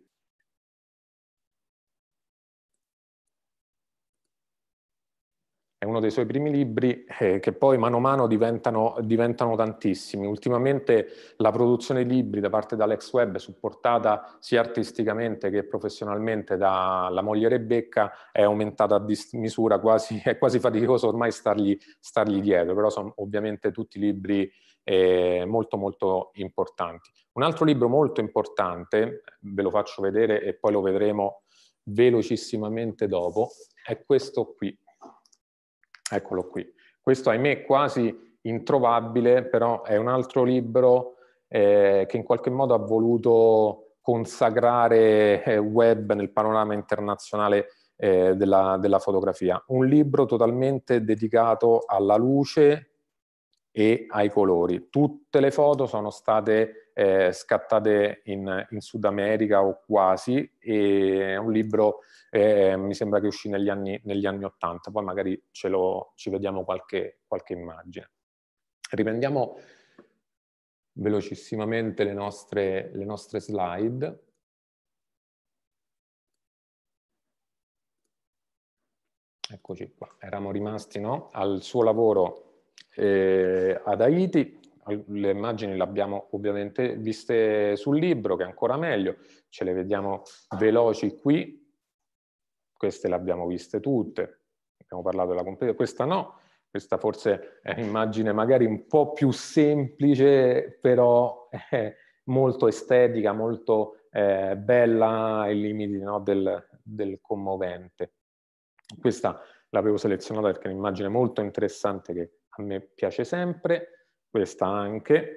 È uno dei suoi primi libri eh, che poi mano a mano diventano, diventano, tantissimi. Ultimamente la produzione di libri da parte di Alex Webb, supportata sia artisticamente che professionalmente dalla moglie Rebecca, è aumentata a dismisura, quasi, è quasi faticoso ormai stargli, stargli dietro, però sono ovviamente tutti libri eh, molto molto importanti. Un altro libro molto importante, ve lo faccio vedere e poi lo vedremo velocissimamente dopo, è questo qui. Eccolo qui. Questo ahimè quasi introvabile, però è un altro libro eh, che in qualche modo ha voluto consacrare eh, web nel panorama internazionale eh, della, della, fotografia. Un libro totalmente dedicato alla luce e ai colori. Tutte le foto sono state eh, scattate in, in, Sud America o quasi, e è un libro eh, mi sembra che uscì negli anni, negli anni 80, poi magari lo, ci vediamo qualche, qualche immagine. Riprendiamo velocissimamente le nostre, le nostre slide. Eccoci qua, eravamo rimasti no? al suo lavoro eh, ad Haiti. Eh, le immagini le abbiamo ovviamente viste sul libro, che è ancora meglio, ce le vediamo veloci qui, queste le abbiamo viste tutte, abbiamo parlato della completa, questa no, questa forse è un'immagine magari un po' più semplice, però molto estetica, molto eh, bella ai limiti no, del, del commovente. Questa l'avevo selezionata perché è un'immagine molto interessante che a me piace sempre, questa anche.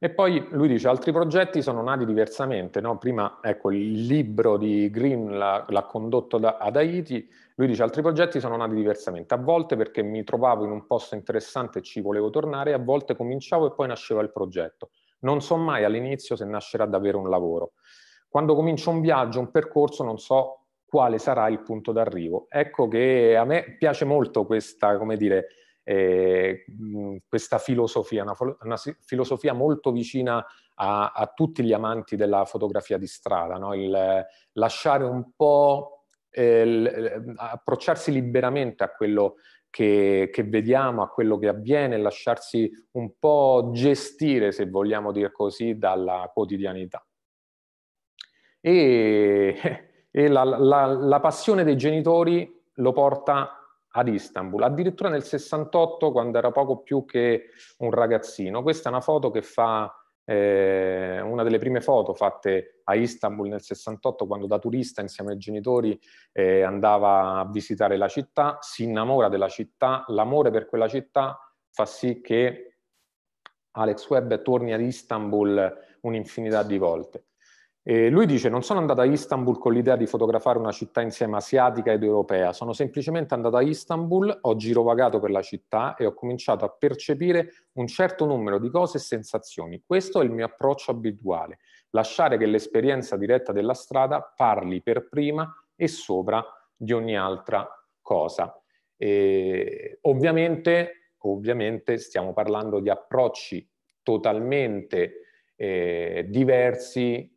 E poi lui dice altri progetti sono nati diversamente, no? prima ecco, il libro di Green l'ha condotto da, ad Haiti, lui dice altri progetti sono nati diversamente, a volte perché mi trovavo in un posto interessante e ci volevo tornare, a volte cominciavo e poi nasceva il progetto. Non so mai all'inizio se nascerà davvero un lavoro. Quando comincio un viaggio, un percorso, non so quale sarà il punto d'arrivo. Ecco che a me piace molto questa, come dire, eh, questa filosofia, una, una, filosofia molto vicina a, a, tutti gli amanti della fotografia di strada, no? il eh, lasciare un po', eh, il, approcciarsi liberamente a quello che, che, vediamo, a quello che avviene, lasciarsi un po' gestire, se vogliamo dire così, dalla quotidianità. E eh, e la, la, la passione dei genitori lo porta ad Istanbul, addirittura nel 68 quando era poco più che un ragazzino. Questa è una foto che fa eh, una delle prime foto fatte a Istanbul nel 68 quando da turista insieme ai genitori eh, andava a visitare la città, si innamora della città, l'amore per quella città fa sì che Alex Webb torni ad Istanbul un'infinità di volte. E lui dice: Non sono andato a Istanbul con l'idea di fotografare una città insieme asiatica ed europea, sono semplicemente andato a Istanbul, ho girovagato per la città e ho cominciato a percepire un certo numero di cose e sensazioni. Questo è il mio approccio abituale: lasciare che l'esperienza diretta della strada parli per prima e sopra di ogni altra cosa. E ovviamente, ovviamente stiamo parlando di approcci totalmente eh, diversi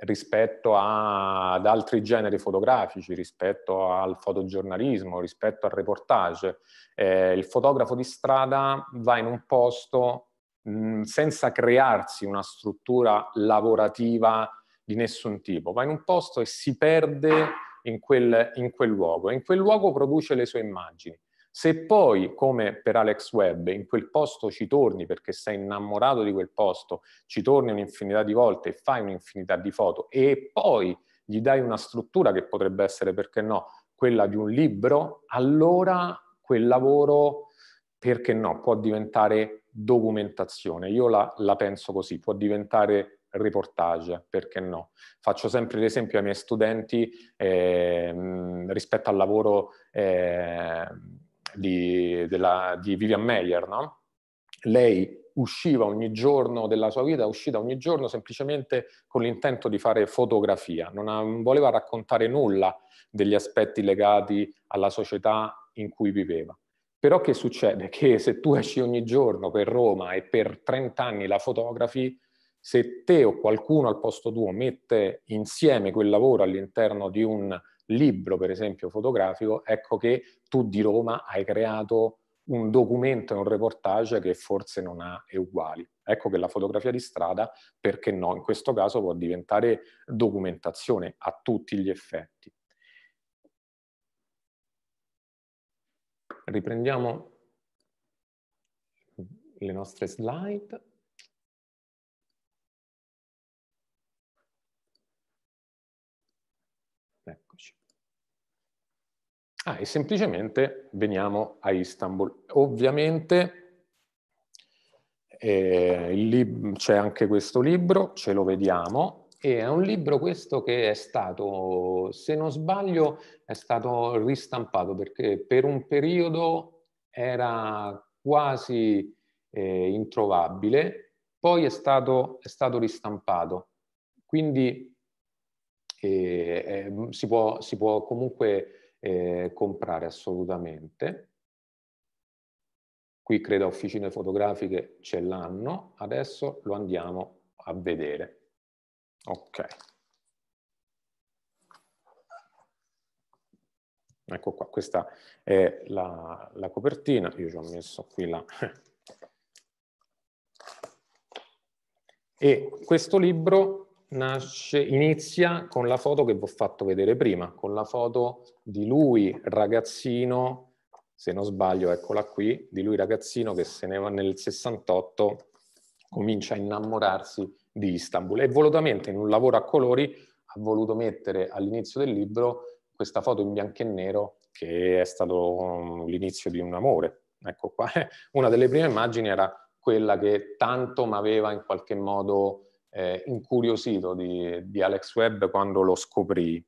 rispetto a, ad altri generi fotografici, rispetto al fotogiornalismo, rispetto al reportage. Eh, il fotografo di strada va in un posto mh, mm, senza crearsi una struttura lavorativa di nessun tipo, va in un posto e si perde in quel, in quel luogo e in quel luogo produce le sue immagini. Se poi, come per Alex Webb, in quel posto ci torni perché sei innamorato di quel posto, ci torni un'infinità di volte e fai un'infinità di foto e poi gli dai una struttura che potrebbe essere, perché no, quella di un libro, allora quel lavoro, perché no, può diventare documentazione. Io la, la penso così, può diventare reportage, perché no? Faccio sempre l'esempio ai miei studenti eh, rispetto al lavoro eh, di, della, di Vivian Meyer, no? Lei usciva ogni giorno della sua vita, uscita ogni giorno semplicemente con l'intento di fare fotografia, non voleva raccontare nulla degli aspetti legati alla società in cui viveva. Però che succede? Che se tu esci ogni giorno per Roma e per 30 anni la fotografi, se te o qualcuno al posto tuo mette insieme quel lavoro all'interno di un libro, per esempio, fotografico, ecco che tu di Roma hai creato un documento e un reportage che forse non ha uguali. Ecco che la fotografia di strada, perché no, in questo caso può diventare documentazione a tutti gli effetti. Riprendiamo le nostre slide. Ah, e semplicemente veniamo a Istanbul. Ovviamente eh, c'è anche questo libro, ce lo vediamo, e è un libro questo che è stato, se non sbaglio, è stato ristampato perché per un periodo era quasi eh, introvabile, poi è stato, è stato ristampato. Quindi eh, eh si, può, si può comunque eh, comprare assolutamente. Qui credo Officine Fotografiche ce l'hanno, adesso lo andiamo a vedere. Ok. Ecco qua, questa è la, la copertina, io ci ho messo qui la... E questo libro nasce, inizia con la foto che vi ho fatto vedere prima, con la foto di lui ragazzino, se non sbaglio eccola qui, di lui ragazzino che se ne va nel 68, comincia a innamorarsi di Istanbul e volutamente in un lavoro a colori ha voluto mettere all'inizio del libro questa foto in bianco e nero che è stato um, l'inizio di un amore. Ecco qua, una delle prime immagini era quella che tanto mi aveva in qualche modo eh, incuriosito di, di Alex Webb quando lo scoprì.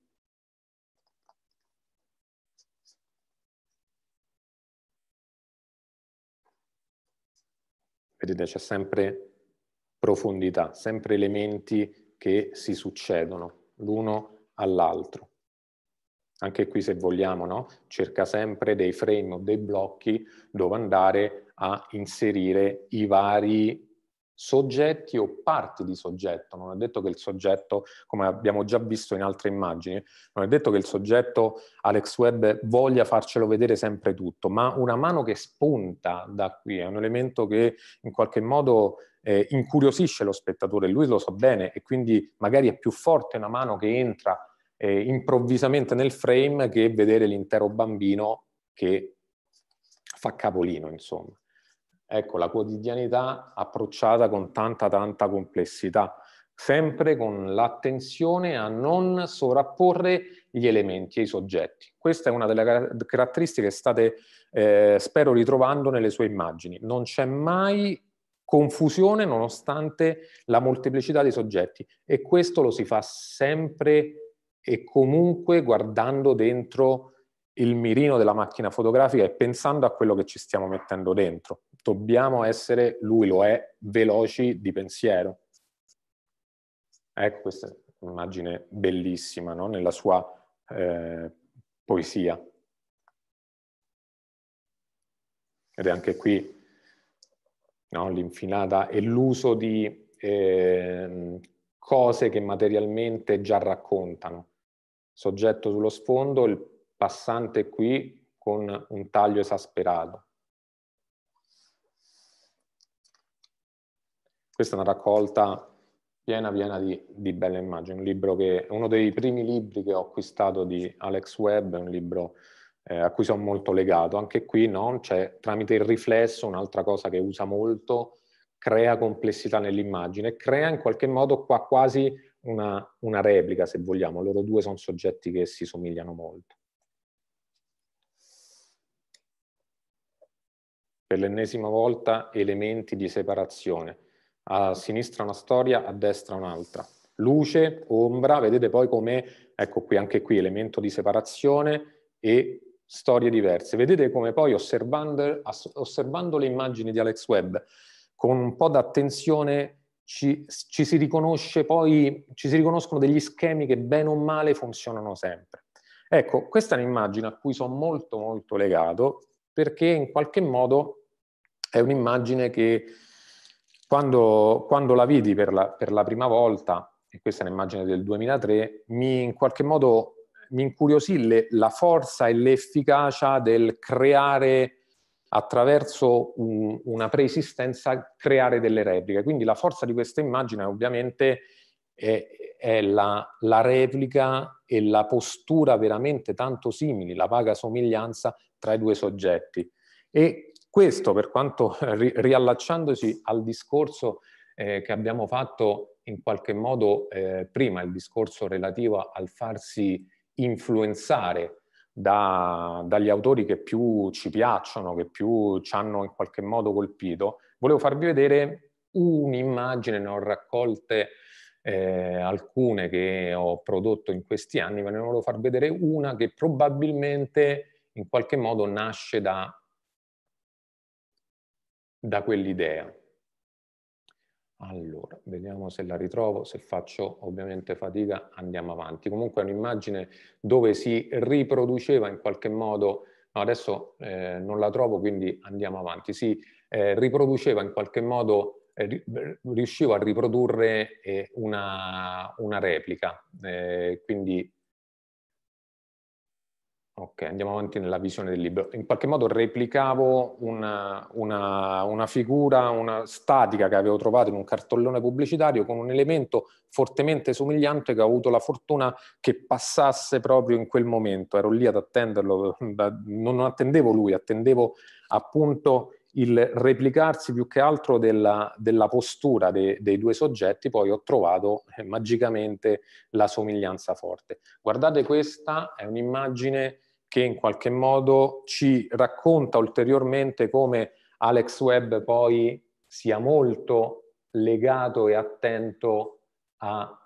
Vedete, c'è sempre profondità, sempre elementi che si succedono l'uno all'altro. Anche qui, se vogliamo, no? cerca sempre dei frame o dei blocchi dove andare a inserire i vari soggetti o parti di soggetto. Non è detto che il soggetto, come abbiamo già visto in altre immagini, non è detto che il soggetto Alex Webb voglia farcelo vedere sempre tutto, ma una mano che spunta da qui è un elemento che in qualche modo eh, incuriosisce lo spettatore, lui lo sa bene e quindi magari è più forte una mano che entra eh, improvvisamente nel frame che vedere l'intero bambino che fa capolino, insomma. Ecco, la quotidianità approcciata con tanta, tanta complessità, sempre con l'attenzione a non sovrapporre gli elementi e i soggetti. Questa è una delle caratteristiche che state, eh, spero, ritrovando nelle sue immagini. Non c'è mai confusione nonostante la molteplicità dei soggetti e questo lo si fa sempre e comunque guardando dentro il mirino della macchina fotografica e pensando a quello che ci stiamo mettendo dentro dobbiamo essere, lui lo è, veloci di pensiero. Ecco questa immagine bellissima no? nella sua eh, poesia. Ed è anche qui no? l'infinata e l'uso di eh, cose che materialmente già raccontano. Soggetto sullo sfondo, il passante qui con un taglio esasperato. Questa è una raccolta piena piena di, di belle immagini, un che, uno dei primi libri che ho acquistato di Alex Webb, è un libro eh, a cui sono molto legato. Anche qui no? Cioè, tramite il riflesso, un'altra cosa che usa molto, crea complessità nell'immagine, crea in qualche modo qua quasi una, una replica, se vogliamo. Loro due sono soggetti che si somigliano molto. Per l'ennesima volta elementi di separazione a sinistra una storia, a destra un'altra. Luce, ombra, vedete poi come, ecco qui anche qui, elemento di separazione e storie diverse. Vedete come poi osservando, osservando le immagini di Alex Webb con un po' d'attenzione ci, ci, si riconosce poi, ci si riconoscono degli schemi che bene o male funzionano sempre. Ecco, questa è un'immagine a cui sono molto molto legato perché in qualche modo è un'immagine che quando, quando la vidi per la, per la, prima volta, e questa è un'immagine del 2003, mi, in qualche modo mi incuriosì le, la forza e l'efficacia del creare attraverso un, una preesistenza creare delle repliche. Quindi la forza di questa immagine ovviamente è, è la, la, replica e la postura veramente tanto simili, la vaga somiglianza tra i due soggetti. E questo per quanto ri- riallacciandoci al discorso eh, che abbiamo fatto in qualche modo eh, prima, il discorso relativo al farsi influenzare da, dagli autori che più ci piacciono, che più ci hanno in qualche modo colpito, volevo farvi vedere un'immagine, ne ho raccolte eh, alcune che ho prodotto in questi anni, ma ne volevo far vedere una che probabilmente in qualche modo nasce da da quell'idea. Allora, vediamo se la ritrovo, se faccio ovviamente fatica andiamo avanti. Comunque è un'immagine dove si riproduceva in qualche modo, no, adesso eh, non la trovo quindi andiamo avanti, si eh, riproduceva in qualche modo, eh, riuscivo a riprodurre eh, una, una replica, eh, quindi Ok, andiamo avanti nella visione del libro. In qualche modo replicavo una, una, una, figura, una statica che avevo trovato in un cartellone pubblicitario con un elemento fortemente somigliante che ho avuto la fortuna che passasse proprio in quel momento. Ero lì ad attenderlo, da, non attendevo lui, attendevo appunto il replicarsi più che altro della, della postura de, dei due soggetti, poi ho trovato eh, magicamente la somiglianza forte. Guardate questa è un'immagine che in qualche modo ci racconta ulteriormente come Alex Webb poi sia molto legato e attento a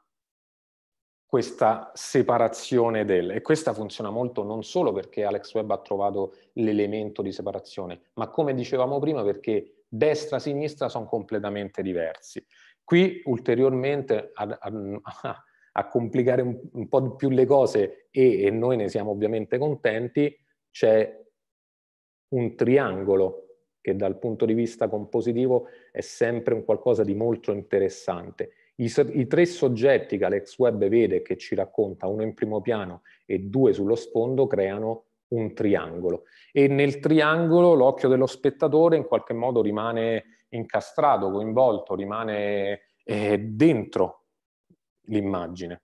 questa separazione del. E questa funziona molto non solo perché Alex Webb ha trovato l'elemento di separazione, ma come dicevamo prima perché destra e sinistra sono completamente diversi. Qui ulteriormente a, a, a complicare un, un, po' di più le cose e, e noi ne siamo ovviamente contenti, c'è un triangolo che dal punto di vista compositivo è sempre un qualcosa di molto interessante i, I, tre soggetti che Alex Webb vede, che ci racconta, uno in primo piano e due sullo sfondo, creano un triangolo. E nel triangolo l'occhio dello spettatore in qualche modo rimane incastrato, coinvolto, rimane eh, dentro l'immagine,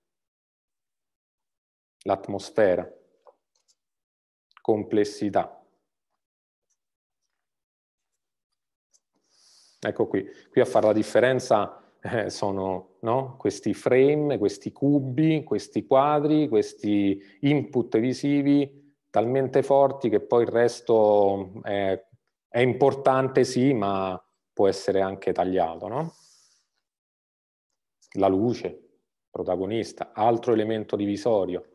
l'atmosfera, complessità. Ecco qui, qui a fare la differenza eh, sono no? questi frame, questi cubi, questi quadri, questi input visivi talmente forti che poi il resto è, eh, è importante sì, ma può essere anche tagliato. No? La luce, protagonista, altro elemento divisorio,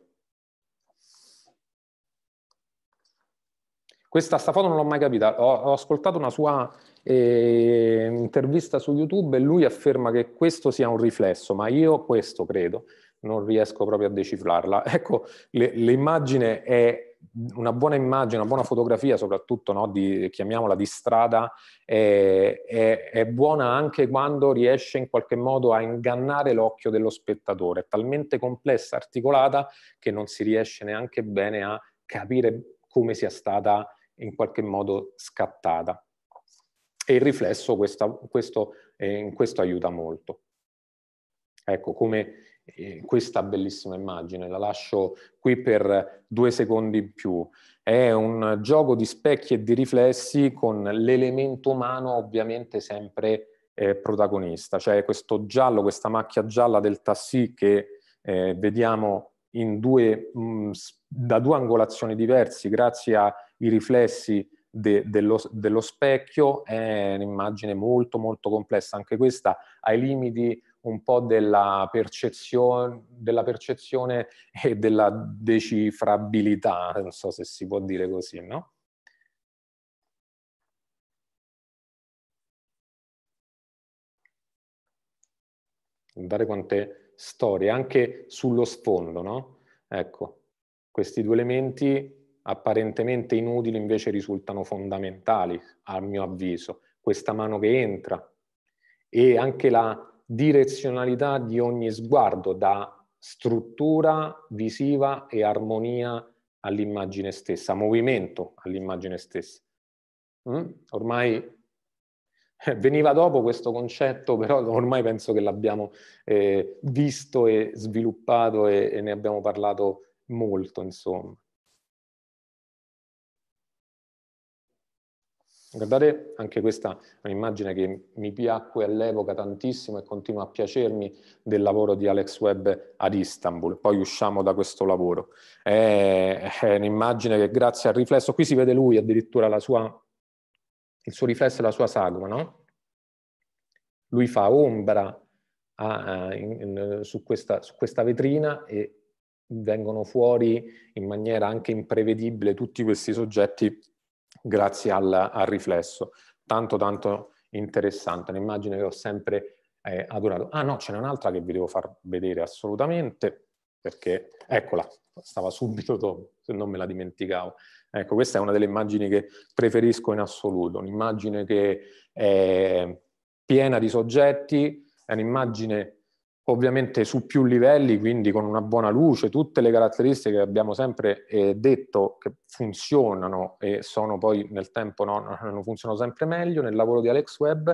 Questa sta foto non l'ho mai capita, ho, ho ascoltato una sua eh, intervista su YouTube e lui afferma che questo sia un riflesso, ma io questo credo, non riesco proprio a decifrarla. Ecco, le, l'immagine è una buona immagine, una buona fotografia, soprattutto no, di, chiamiamola di strada, è, è, è, buona anche quando riesce in qualche modo a ingannare l'occhio dello spettatore. È talmente complessa, articolata, che non si riesce neanche bene a capire come sia stata in qualche modo scattata. E il riflesso questa, questo, eh, questo aiuta molto. Ecco, come eh, questa bellissima immagine, la lascio qui per due secondi in più. È un gioco di specchi e di riflessi con l'elemento umano ovviamente sempre eh, protagonista, cioè questo giallo, questa macchia gialla del tassì che eh, vediamo in due mh, mm, da due angolazioni diverse grazie ai riflessi de, dello, dello, specchio è un'immagine molto molto complessa, anche questa ha i limiti un po' della percezione, della percezione e della decifrabilità, non so se si può dire così, no? Guardate quante storie, anche sullo sfondo, no? Ecco, questi due elementi apparentemente inutili invece risultano fondamentali, a mio avviso. Questa mano che entra e anche la direzionalità di ogni sguardo da struttura visiva e armonia all'immagine stessa, movimento all'immagine stessa. Mm? Ormai eh, veniva dopo questo concetto, però ormai penso che l'abbiamo eh, visto e sviluppato e, e ne abbiamo parlato molto, insomma. Guardate, anche questa è un'immagine che mi piacque all'epoca tantissimo e continua a piacermi del lavoro di Alex Webb ad Istanbul. Poi usciamo da questo lavoro. È, un'immagine che grazie al riflesso, qui si vede lui addirittura la sua, il suo riflesso e la sua sagoma, no? Lui fa ombra a, a, in, su, questa, su questa vetrina e vengono fuori in maniera anche imprevedibile tutti questi soggetti grazie al, al riflesso. Tanto, tanto interessante, un'immagine che ho sempre eh, adorato. Ah no, ce n'è un'altra che vi devo far vedere assolutamente, perché eccola, stava subito dopo, se non me la dimenticavo. Ecco, questa è una delle immagini che preferisco in assoluto, un'immagine che è piena di soggetti, è un'immagine ovviamente su più livelli, quindi con una buona luce, tutte le caratteristiche che abbiamo sempre eh, detto che funzionano e sono poi nel tempo no, hanno funzionato sempre meglio nel lavoro di Alex Webb,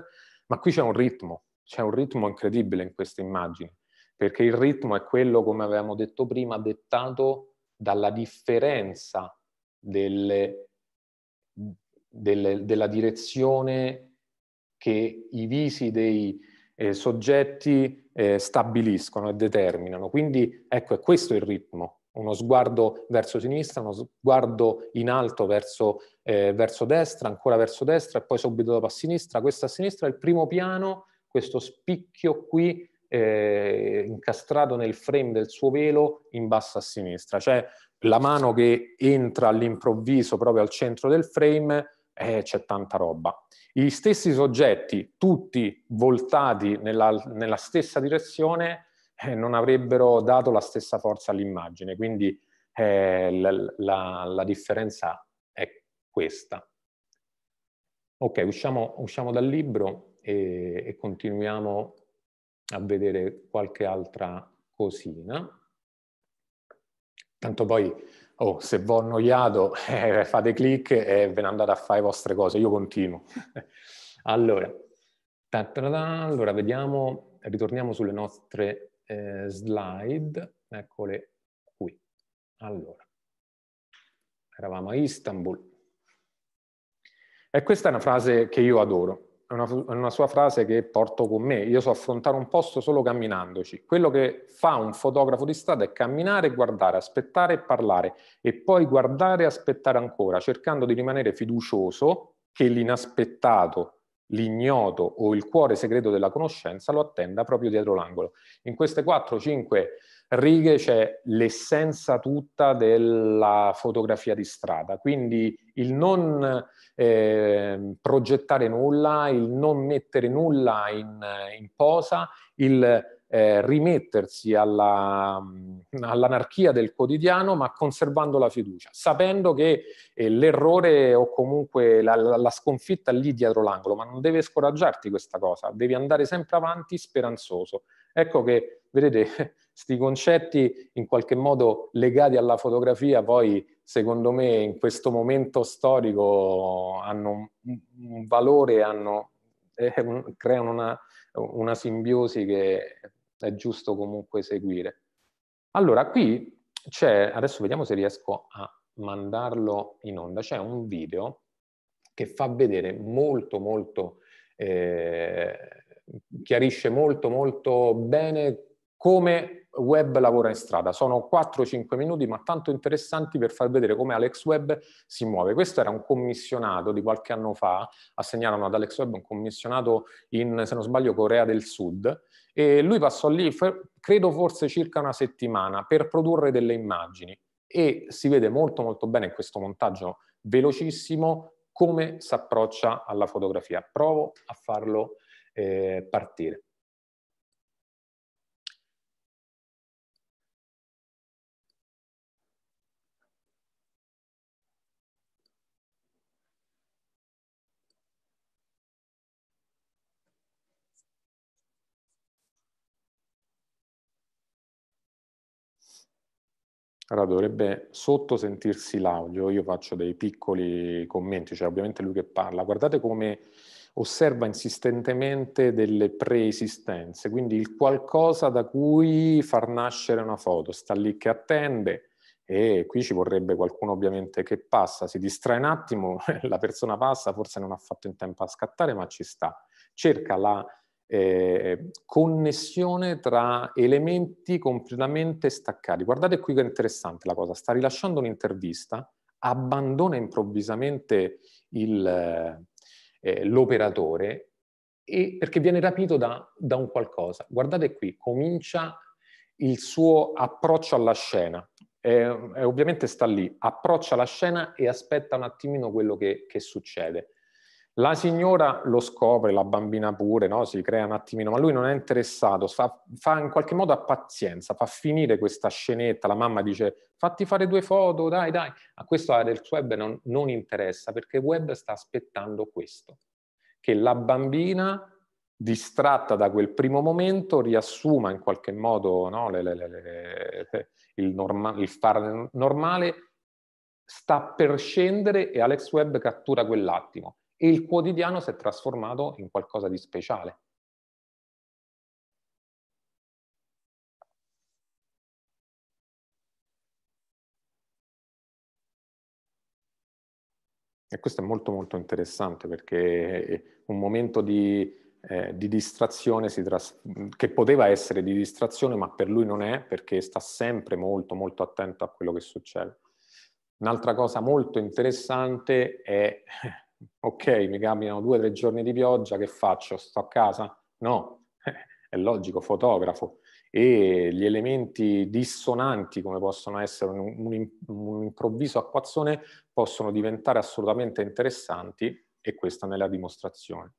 ma qui c'è un ritmo, c'è un ritmo incredibile in queste immagini, perché il ritmo è quello, come avevamo detto prima, dettato dalla differenza delle, delle, della direzione che i visi dei eh, soggetti eh, stabiliscono e determinano. Quindi ecco, è questo il ritmo, uno sguardo verso sinistra, uno sguardo in alto verso, eh, verso destra, ancora verso destra e poi subito dopo a sinistra, questa a sinistra, è il primo piano, questo spicchio qui eh, incastrato nel frame del suo velo in basso a sinistra, cioè la mano che entra all'improvviso proprio al centro del frame eh, c'è tanta roba. Gli stessi soggetti, tutti voltati nella, nella stessa direzione, eh, non avrebbero dato la stessa forza all'immagine, quindi eh, la, la, la, differenza è questa. Ok, usciamo, usciamo dal libro e, e continuiamo a vedere qualche altra cosina. Tanto poi oh, se vi ho annoiato, eh, fate clic e ve ne andate a fare le vostre cose, io continuo. allora, allora, vediamo, ritorniamo sulle nostre eh, slide, eccole qui. Allora, eravamo a Istanbul. E questa è una frase che io adoro una, una sua frase che porto con me, io so affrontare un posto solo camminandoci. Quello che fa un fotografo di strada è camminare, guardare, aspettare e parlare e poi guardare e aspettare ancora, cercando di rimanere fiducioso che l'inaspettato l'ignoto o il cuore segreto della conoscenza lo attenda proprio dietro l'angolo. In queste 4-5 righe c'è l'essenza tutta della fotografia di strada, quindi il non eh, progettare nulla, il non mettere nulla in, in posa, il eh, rimettersi alla, mm, all'anarchia del quotidiano, ma conservando la fiducia, sapendo che eh, l'errore o comunque la, la, la, sconfitta lì dietro l'angolo, ma non deve scoraggiarti questa cosa, devi andare sempre avanti speranzoso. Ecco che, vedete, questi concetti in qualche modo legati alla fotografia poi, secondo me, in questo momento storico hanno un valore, hanno, eh, un, creano una, una simbiosi che è giusto comunque seguire. Allora, qui c'è, adesso vediamo se riesco a mandarlo in onda, c'è un video che fa vedere molto molto, eh, chiarisce molto molto bene come Webb lavora in strada. Sono 4-5 minuti, ma tanto interessanti per far vedere come Alex Webb si muove. Questo era un commissionato di qualche anno fa, assegnarono ad Alex Webb un commissionato in, se non sbaglio, Corea del Sud, e lui passò lì, credo forse circa una settimana, per produrre delle immagini. E si vede molto molto bene in questo montaggio velocissimo come si approccia alla fotografia. Provo a farlo eh, partire. Allora dovrebbe sottosentirsi l'audio, io faccio dei piccoli commenti, cioè ovviamente lui che parla. Guardate come osserva insistentemente delle preesistenze, quindi il qualcosa da cui far nascere una foto, sta lì che attende e qui ci vorrebbe qualcuno ovviamente che passa, si distrae un attimo, la persona passa, forse non ha fatto in tempo a scattare ma ci sta, cerca la eh, connessione tra elementi completamente staccati. Guardate qui che è interessante la cosa, sta rilasciando un'intervista, abbandona improvvisamente il, eh, eh l'operatore e, perché viene rapito da, da un qualcosa. Guardate qui, comincia il suo approccio alla scena. Eh, ovviamente sta lì, approccia la scena e aspetta un attimino quello che, che succede. La signora lo scopre, la bambina pure, no? si crea un attimino, ma lui non è interessato, fa, fa, in qualche modo a pazienza, fa finire questa scenetta, la mamma dice fatti fare due foto, dai, dai. A questo area del web non, non interessa perché il web sta aspettando questo, che la bambina distratta da quel primo momento riassuma in qualche modo no? le, le, le, il, norma, il far normale, sta per scendere e Alex Webb cattura quell'attimo e il quotidiano si è trasformato in qualcosa di speciale. E questo è molto molto interessante perché un momento di, eh, di distrazione che poteva essere di distrazione ma per lui non è perché sta sempre molto molto attento a quello che succede. Un'altra cosa molto interessante è ok, mi cambiano due o tre giorni di pioggia, che faccio? Sto a casa? No, è logico, fotografo. E gli elementi dissonanti, come possono essere un, un, improvviso acquazzone, possono diventare assolutamente interessanti e questa nella dimostrazione.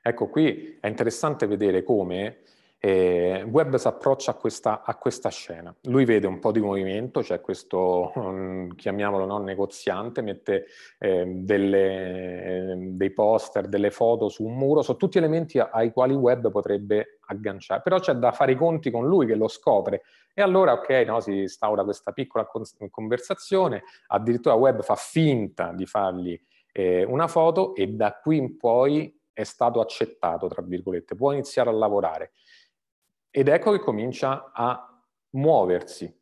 Ecco, qui è interessante vedere come eh, Webb si approccia a questa, a questa, scena. Lui vede un po' di movimento, c'è cioè questo, um, chiamiamolo no, negoziante, mette eh, delle, eh, dei poster, delle foto su un muro, sono tutti elementi ai quali Webb potrebbe agganciare, però c'è da fare i conti con lui che lo scopre. E allora, ok, no, si instaura questa piccola conversazione, addirittura Webb fa finta di fargli eh, una foto e da qui in poi è stato accettato, tra virgolette, può iniziare a lavorare. Ed ecco che comincia a muoversi.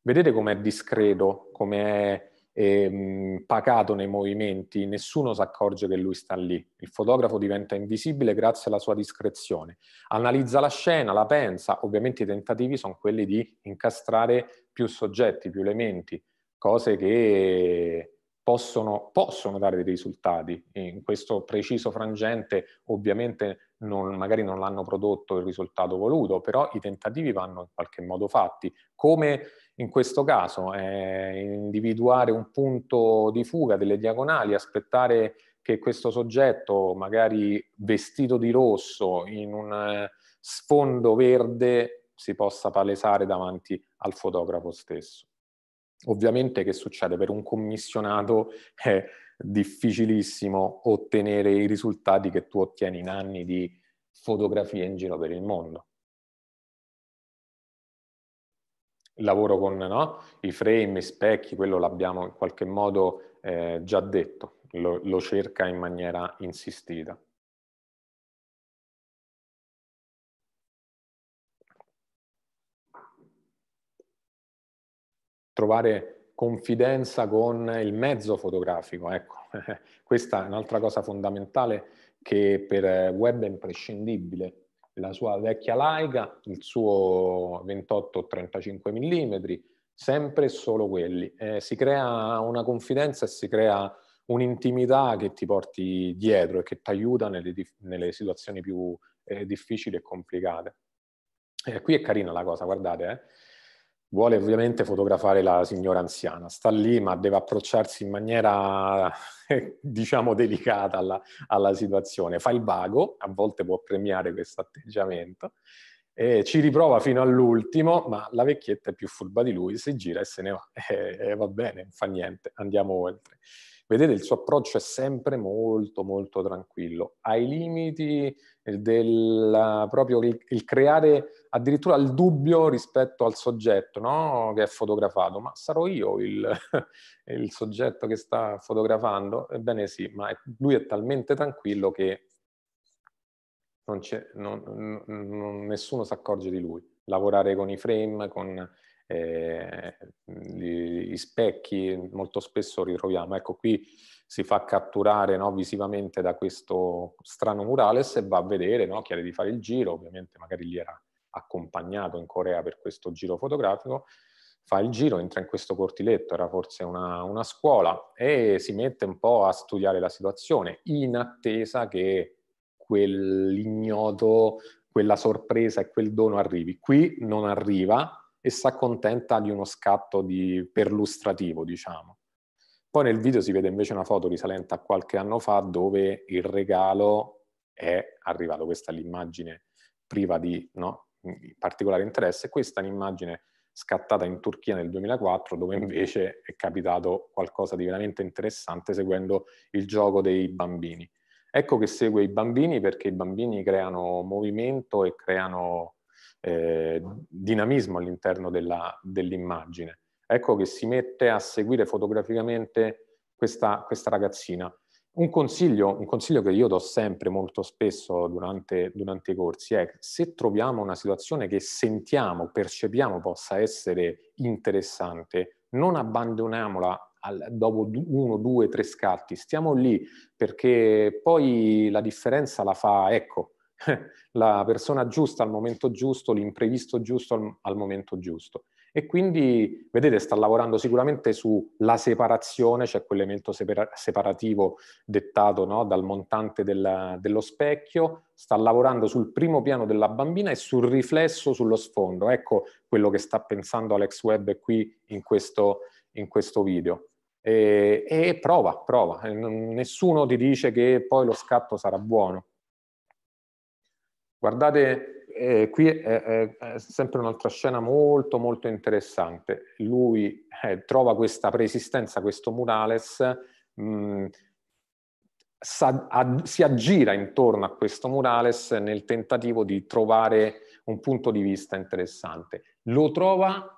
Vedete com'è discreto, come è ehm, pacato nei movimenti, nessuno si accorge che lui sta lì. Il fotografo diventa invisibile grazie alla sua discrezione. Analizza la scena, la pensa, ovviamente i tentativi sono quelli di incastrare più soggetti, più elementi, cose che possono, possono dare dei risultati. In questo preciso frangente ovviamente non, magari non l'hanno prodotto il risultato voluto, però i tentativi vanno in qualche modo fatti. Come in questo caso eh, individuare un punto di fuga delle diagonali, aspettare che questo soggetto, magari vestito di rosso, in un eh, sfondo verde, si possa palesare davanti al fotografo stesso. Ovviamente che succede? Per un commissionato è difficilissimo ottenere i risultati che tu ottieni in anni di fotografie in giro per il mondo. Lavoro con no? i frame, i specchi, quello l'abbiamo in qualche modo eh, già detto, lo, lo cerca in maniera insistita. trovare confidenza con il mezzo fotografico. Ecco, questa è un'altra cosa fondamentale che per web è imprescindibile. La sua vecchia Laika, il suo 28-35 mm, sempre e solo quelli. Eh, si crea una confidenza e si crea un'intimità che ti porti dietro e che ti aiuta nelle, nelle situazioni più eh, difficili e complicate. Eh, qui è carina la cosa, guardate, eh vuole ovviamente fotografare la signora anziana, sta lì ma deve approcciarsi in maniera eh, diciamo delicata alla, alla situazione, fa il vago, a volte può premiare questo atteggiamento, e ci riprova fino all'ultimo, ma la vecchietta è più furba di lui, si gira e se ne va, e eh, eh, va bene, fa niente, andiamo oltre. Vedete, il suo approccio è sempre molto, molto tranquillo, ai limiti eh, del proprio il, il creare addirittura il dubbio rispetto al soggetto no? che è fotografato, ma sarò io il, il, soggetto che sta fotografando? Ebbene sì, ma lui è talmente tranquillo che non non, non, nessuno si accorge di lui. Lavorare con i frame, con eh, gli, specchi, molto spesso ritroviamo. Ecco qui si fa catturare no, visivamente da questo strano murales e va a vedere, no, chiede di fare il giro, ovviamente magari gli era accompagnato in Corea per questo giro fotografico, fa il giro, entra in questo cortiletto, era forse una, una scuola, e si mette un po' a studiare la situazione in attesa che quell'ignoto, quella sorpresa e quel dono arrivi. Qui non arriva e si accontenta di uno scatto di perlustrativo, diciamo. Poi nel video si vede invece una foto risalente a qualche anno fa dove il regalo è arrivato, questa è l'immagine priva di, no? particolare interesse, questa è un'immagine scattata in Turchia nel 2004, dove invece è capitato qualcosa di veramente interessante seguendo il gioco dei bambini. Ecco che segue i bambini perché i bambini creano movimento e creano eh, dinamismo all'interno dell'immagine. ecco che si mette a seguire fotograficamente questa, questa ragazzina un consiglio, un consiglio, che io do sempre molto spesso durante, durante, i corsi è se troviamo una situazione che sentiamo, percepiamo possa essere interessante, non abbandoniamola al, dopo uno, due, tre scatti, stiamo lì perché poi la differenza la fa, ecco, la persona giusta al momento giusto, l'imprevisto giusto al, al momento giusto. E quindi, vedete, sta lavorando sicuramente sulla separazione, cioè quell'elemento separativo dettato no, dal montante della, dello specchio, sta lavorando sul primo piano della bambina e sul riflesso sullo sfondo. Ecco quello che sta pensando Alex Webb qui in questo, in questo video. E, e prova, prova. Nessuno ti dice che poi lo scatto sarà buono. Guardate eh, qui è, è, sempre un'altra scena molto molto interessante. Lui eh, trova questa preesistenza, questo murales, mh, mm, sa, a, si aggira intorno a questo murales nel tentativo di trovare un punto di vista interessante. Lo trova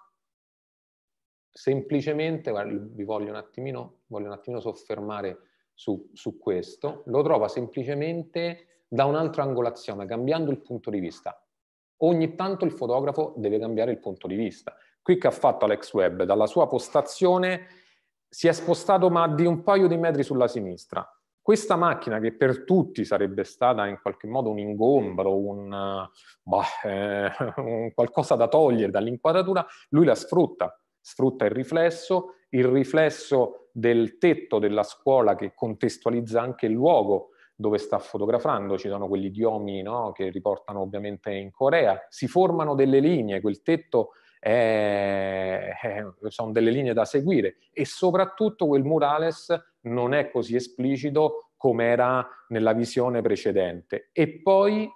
semplicemente, guarda, vi voglio un attimino, voglio un attimino soffermare su, su questo, lo trova semplicemente da un'altra angolazione, cambiando il punto di vista ogni tanto il fotografo deve cambiare il punto di vista. Qui che ha fatto Alex Webb, dalla sua postazione si è spostato ma di un paio di metri sulla sinistra. Questa macchina che per tutti sarebbe stata in qualche modo un ingombro, un, eh, bah, eh, un qualcosa da togliere dall'inquadratura, lui la sfrutta, sfrutta il riflesso, il riflesso del tetto della scuola che contestualizza anche il luogo, dove sta fotografando, ci sono quegli idiomi no, che riportano ovviamente in Corea, si formano delle linee, quel tetto è, è, sono delle linee da seguire e soprattutto quel murales non è così esplicito come era nella visione precedente. E poi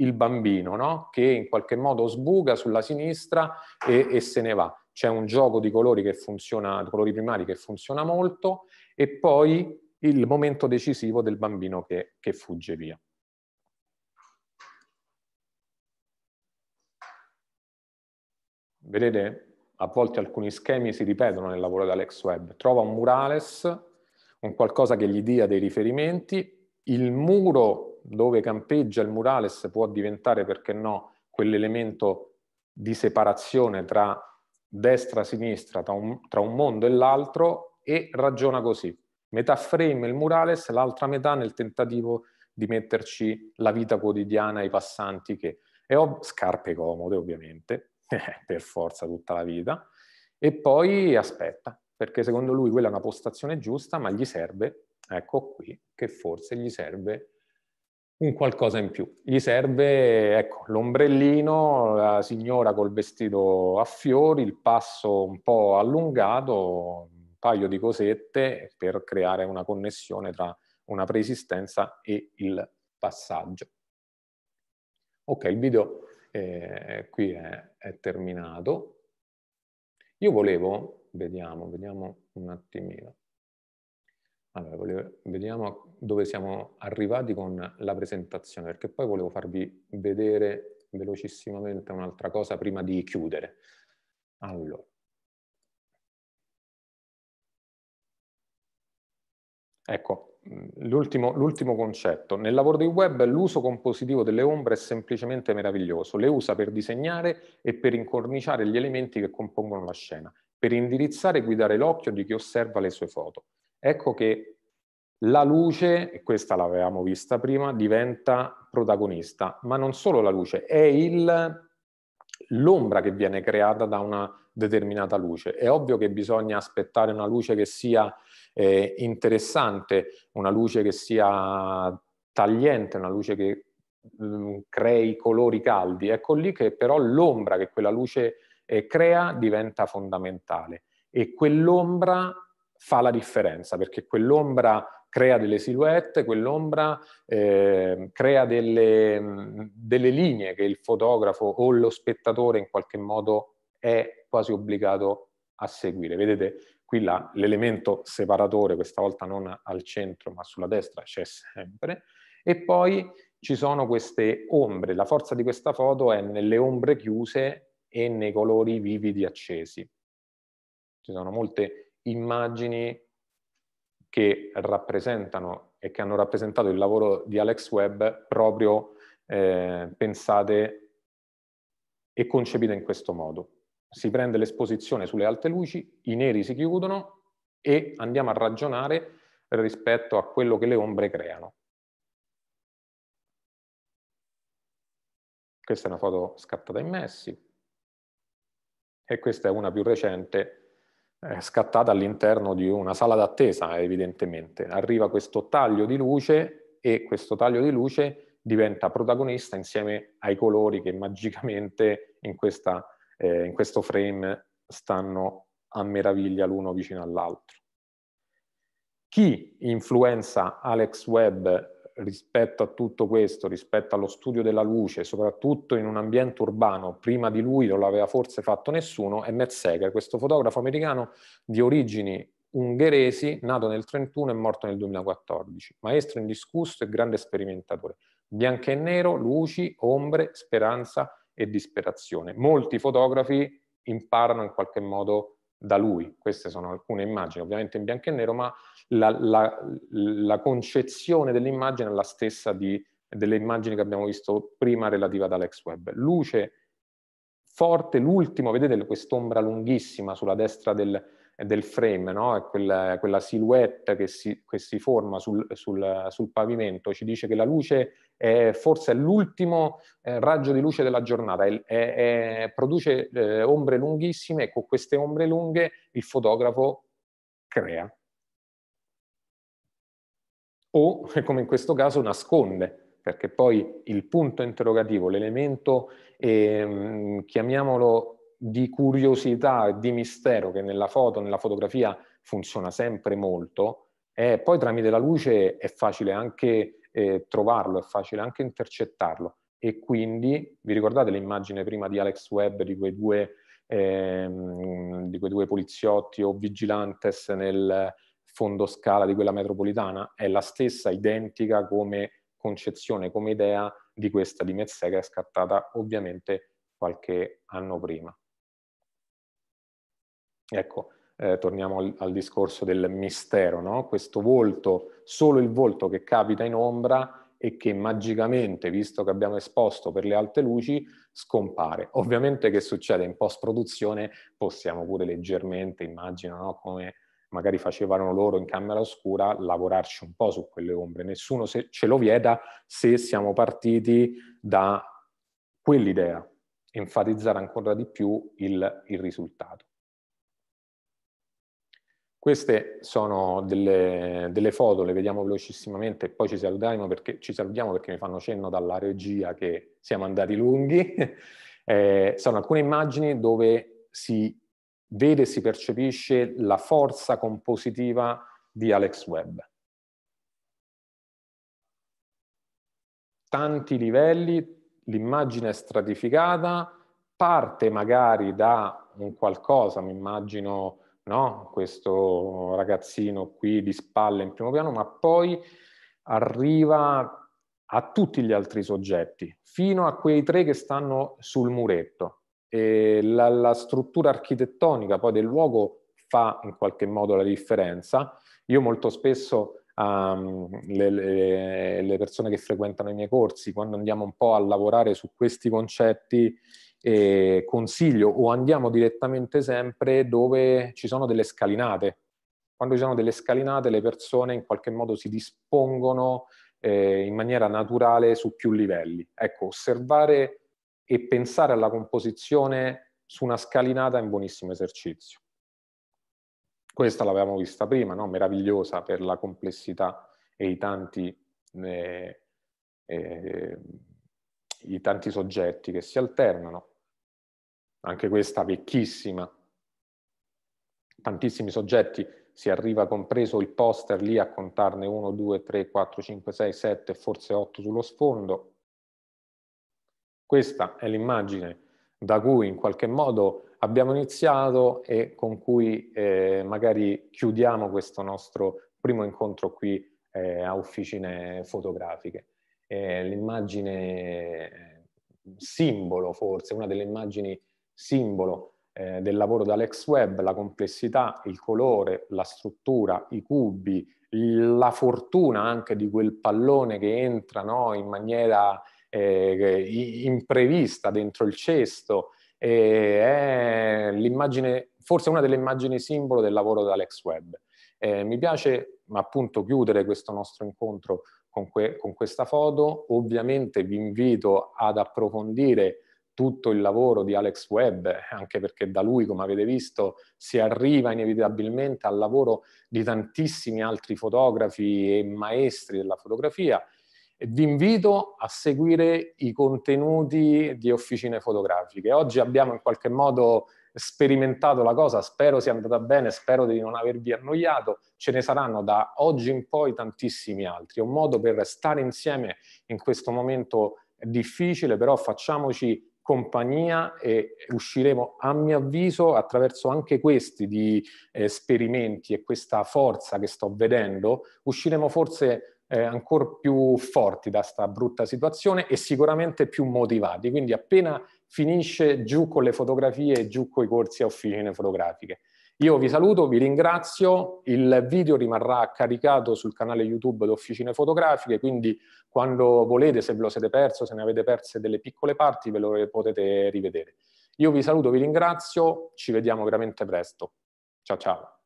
il bambino no? che in qualche modo sbuca sulla sinistra e, e se ne va. C'è un gioco di colori che funziona, colori primari che funziona molto e poi il momento decisivo del bambino che, che fugge via. Vedete, a volte alcuni schemi si ripetono nel lavoro di Alex Webb. Trova un murales, un qualcosa che gli dia dei riferimenti, il muro dove campeggia il murales può diventare, perché no, quell'elemento di separazione tra destra e sinistra, tra un, tra un mondo e l'altro, e ragiona così metà frame il murales, l'altra metà nel tentativo di metterci la vita quotidiana ai passanti che... E ho scarpe comode ovviamente, eh, per forza tutta la vita, e poi aspetta, perché secondo lui quella è una postazione giusta, ma gli serve, ecco qui, che forse gli serve un qualcosa in più. Gli serve ecco, l'ombrellino, la signora col vestito a fiori, il passo un po' allungato, paio di cosette per creare una connessione tra una preesistenza e il passaggio. Ok, il video eh, qui è, è, terminato. Io volevo, vediamo, vediamo un attimino. Allora, volevo, vediamo dove siamo arrivati con la presentazione, perché poi volevo farvi vedere velocissimamente un'altra cosa prima di chiudere. Allora, Ecco, l'ultimo, l'ultimo concetto. Nel lavoro di web l'uso compositivo delle ombre è semplicemente meraviglioso. Le usa per disegnare e per incorniciare gli elementi che compongono la scena, per indirizzare e guidare l'occhio di chi osserva le sue foto. Ecco che la luce, e questa l'avevamo vista prima, diventa protagonista, ma non solo la luce, è il, l'ombra che viene creata da una determinata luce. È ovvio che bisogna aspettare una luce che sia eh, interessante, una luce che sia tagliente, una luce che mh, mm, crei colori caldi. Ecco lì che però l'ombra che quella luce eh, crea diventa fondamentale e quell'ombra fa la differenza perché quell'ombra crea delle silhouette, quell'ombra eh, crea delle, mm, delle, linee che il fotografo o lo spettatore in qualche modo è quasi obbligato a seguire. Vedete, qui l'elemento separatore, questa volta non al centro ma sulla destra, c'è sempre, e poi ci sono queste ombre, la forza di questa foto è nelle ombre chiuse e nei colori vividi accesi. Ci sono molte immagini che rappresentano e che hanno rappresentato il lavoro di Alex Webb proprio eh, pensate e concepite in questo modo si prende l'esposizione sulle alte luci, i neri si chiudono e andiamo a ragionare rispetto a quello che le ombre creano. Questa è una foto scattata in Messi e questa è una più recente eh, scattata all'interno di una sala d'attesa evidentemente. Arriva questo taglio di luce e questo taglio di luce diventa protagonista insieme ai colori che magicamente in questa eh, in questo frame stanno a meraviglia l'uno vicino all'altro. Chi influenza Alex Webb rispetto a tutto questo, rispetto allo studio della luce, soprattutto in un ambiente urbano, prima di lui non l'aveva forse fatto nessuno, è Matt Seger, questo fotografo americano di origini ungheresi, nato nel 1931 e morto nel 2014, maestro indiscusso e grande sperimentatore. Bianco e nero, luci, ombre, speranza e disperazione. Molti fotografi imparano in qualche modo da lui. Queste sono alcune immagini, ovviamente in bianco e nero, ma la, la, la concezione dell'immagine è la stessa di, delle immagini che abbiamo visto prima relativa ad Alex Webb. Luce forte, l'ultimo, vedete quest'ombra lunghissima sulla destra del, del frame, no? quella, quella, silhouette che si, che si forma sul, sul, sul, pavimento, ci dice che la luce è forse l'ultimo eh, raggio di luce della giornata, è, è, è, produce eh, ombre lunghissime e con queste ombre lunghe il fotografo crea. O, come in questo caso, nasconde, perché poi il punto interrogativo, l'elemento, eh, chiamiamolo di curiosità e di mistero che nella foto, nella fotografia funziona sempre molto, e poi tramite la luce è facile anche eh, trovarlo, è facile anche intercettarlo. E quindi, vi ricordate l'immagine prima di Alex Webb di quei due, ehm, di quei due poliziotti o vigilantes nel fondo scala di quella metropolitana? È la stessa, identica come concezione, come idea di questa di Mezzè che è scattata ovviamente qualche anno prima. Ecco, eh, torniamo al, al, discorso del mistero, no? questo volto, solo il volto che capita in ombra e che magicamente, visto che abbiamo esposto per le alte luci, scompare. Ovviamente che succede in post-produzione, possiamo pure leggermente, immagino, no? come magari facevano loro in camera oscura, lavorarci un po' su quelle ombre. Nessuno ce lo vieta se siamo partiti da quell'idea, enfatizzare ancora di più il, il risultato. Queste sono delle, delle, foto, le vediamo velocissimamente e poi ci salutiamo, perché, ci salutiamo perché mi fanno cenno dalla regia che siamo andati lunghi. Eh, sono alcune immagini dove si vede e si percepisce la forza compositiva di Alex Webb. Tanti livelli, l'immagine è stratificata, parte magari da un qualcosa, mi immagino no? questo ragazzino qui di spalle in primo piano, ma poi arriva a tutti gli altri soggetti, fino a quei tre che stanno sul muretto. La, la, struttura architettonica poi del luogo fa in qualche modo la differenza. Io molto spesso um, le, le, le persone che frequentano i miei corsi, quando andiamo un po' a lavorare su questi concetti, eh, consiglio o andiamo direttamente sempre dove ci sono delle scalinate. Quando ci sono delle scalinate le persone in qualche modo si dispongono eh, in maniera naturale su più livelli. Ecco, osservare e pensare alla composizione su una scalinata è un buonissimo esercizio. Questa l'avevamo vista prima, no? meravigliosa per la complessità e i tanti eh, eh, i tanti soggetti che si alternano, anche questa vecchissima, tantissimi soggetti, si arriva compreso il poster lì a contarne 1, 2, 3, 4, 5, 6, 7, forse 8 sullo sfondo. Questa è l'immagine da cui in qualche modo abbiamo iniziato e con cui eh, magari chiudiamo questo nostro primo incontro qui eh, a Officine Fotografiche eh, l'immagine eh, simbolo, forse, una delle immagini simbolo eh, del lavoro di Alex Webb, la complessità, il colore, la struttura, i cubi, la fortuna anche di quel pallone che entra no, in maniera eh, imprevista dentro il cesto, eh, è l'immagine, forse una delle immagini simbolo del lavoro di Alex Webb. Eh, mi piace appunto chiudere questo nostro incontro con, que con questa foto. Ovviamente vi invito ad approfondire tutto il lavoro di Alex Webb, anche perché da lui, come avete visto, si arriva inevitabilmente al lavoro di tantissimi altri fotografi e maestri della fotografia. E vi invito a seguire i contenuti di Officine Fotografiche. Oggi abbiamo in qualche modo sperimentato la cosa, spero sia andata bene, spero di non avervi annoiato, ce ne saranno da oggi in poi tantissimi altri. È un modo per stare insieme in questo momento difficile, però facciamoci compagnia e usciremo, a mio avviso, attraverso anche questi di eh, e questa forza che sto vedendo, usciremo forse eh, ancora più forti da questa brutta situazione e sicuramente più motivati. Quindi appena finisce giù con le fotografie e giù con i corsi a officine fotografiche. Io vi saluto, vi ringrazio, il video rimarrà caricato sul canale YouTube di Officine Fotografiche, quindi quando volete, se ve lo siete perso, se ne avete perse delle piccole parti, ve lo potete rivedere. Io vi saluto, vi ringrazio, ci vediamo veramente presto. Ciao ciao.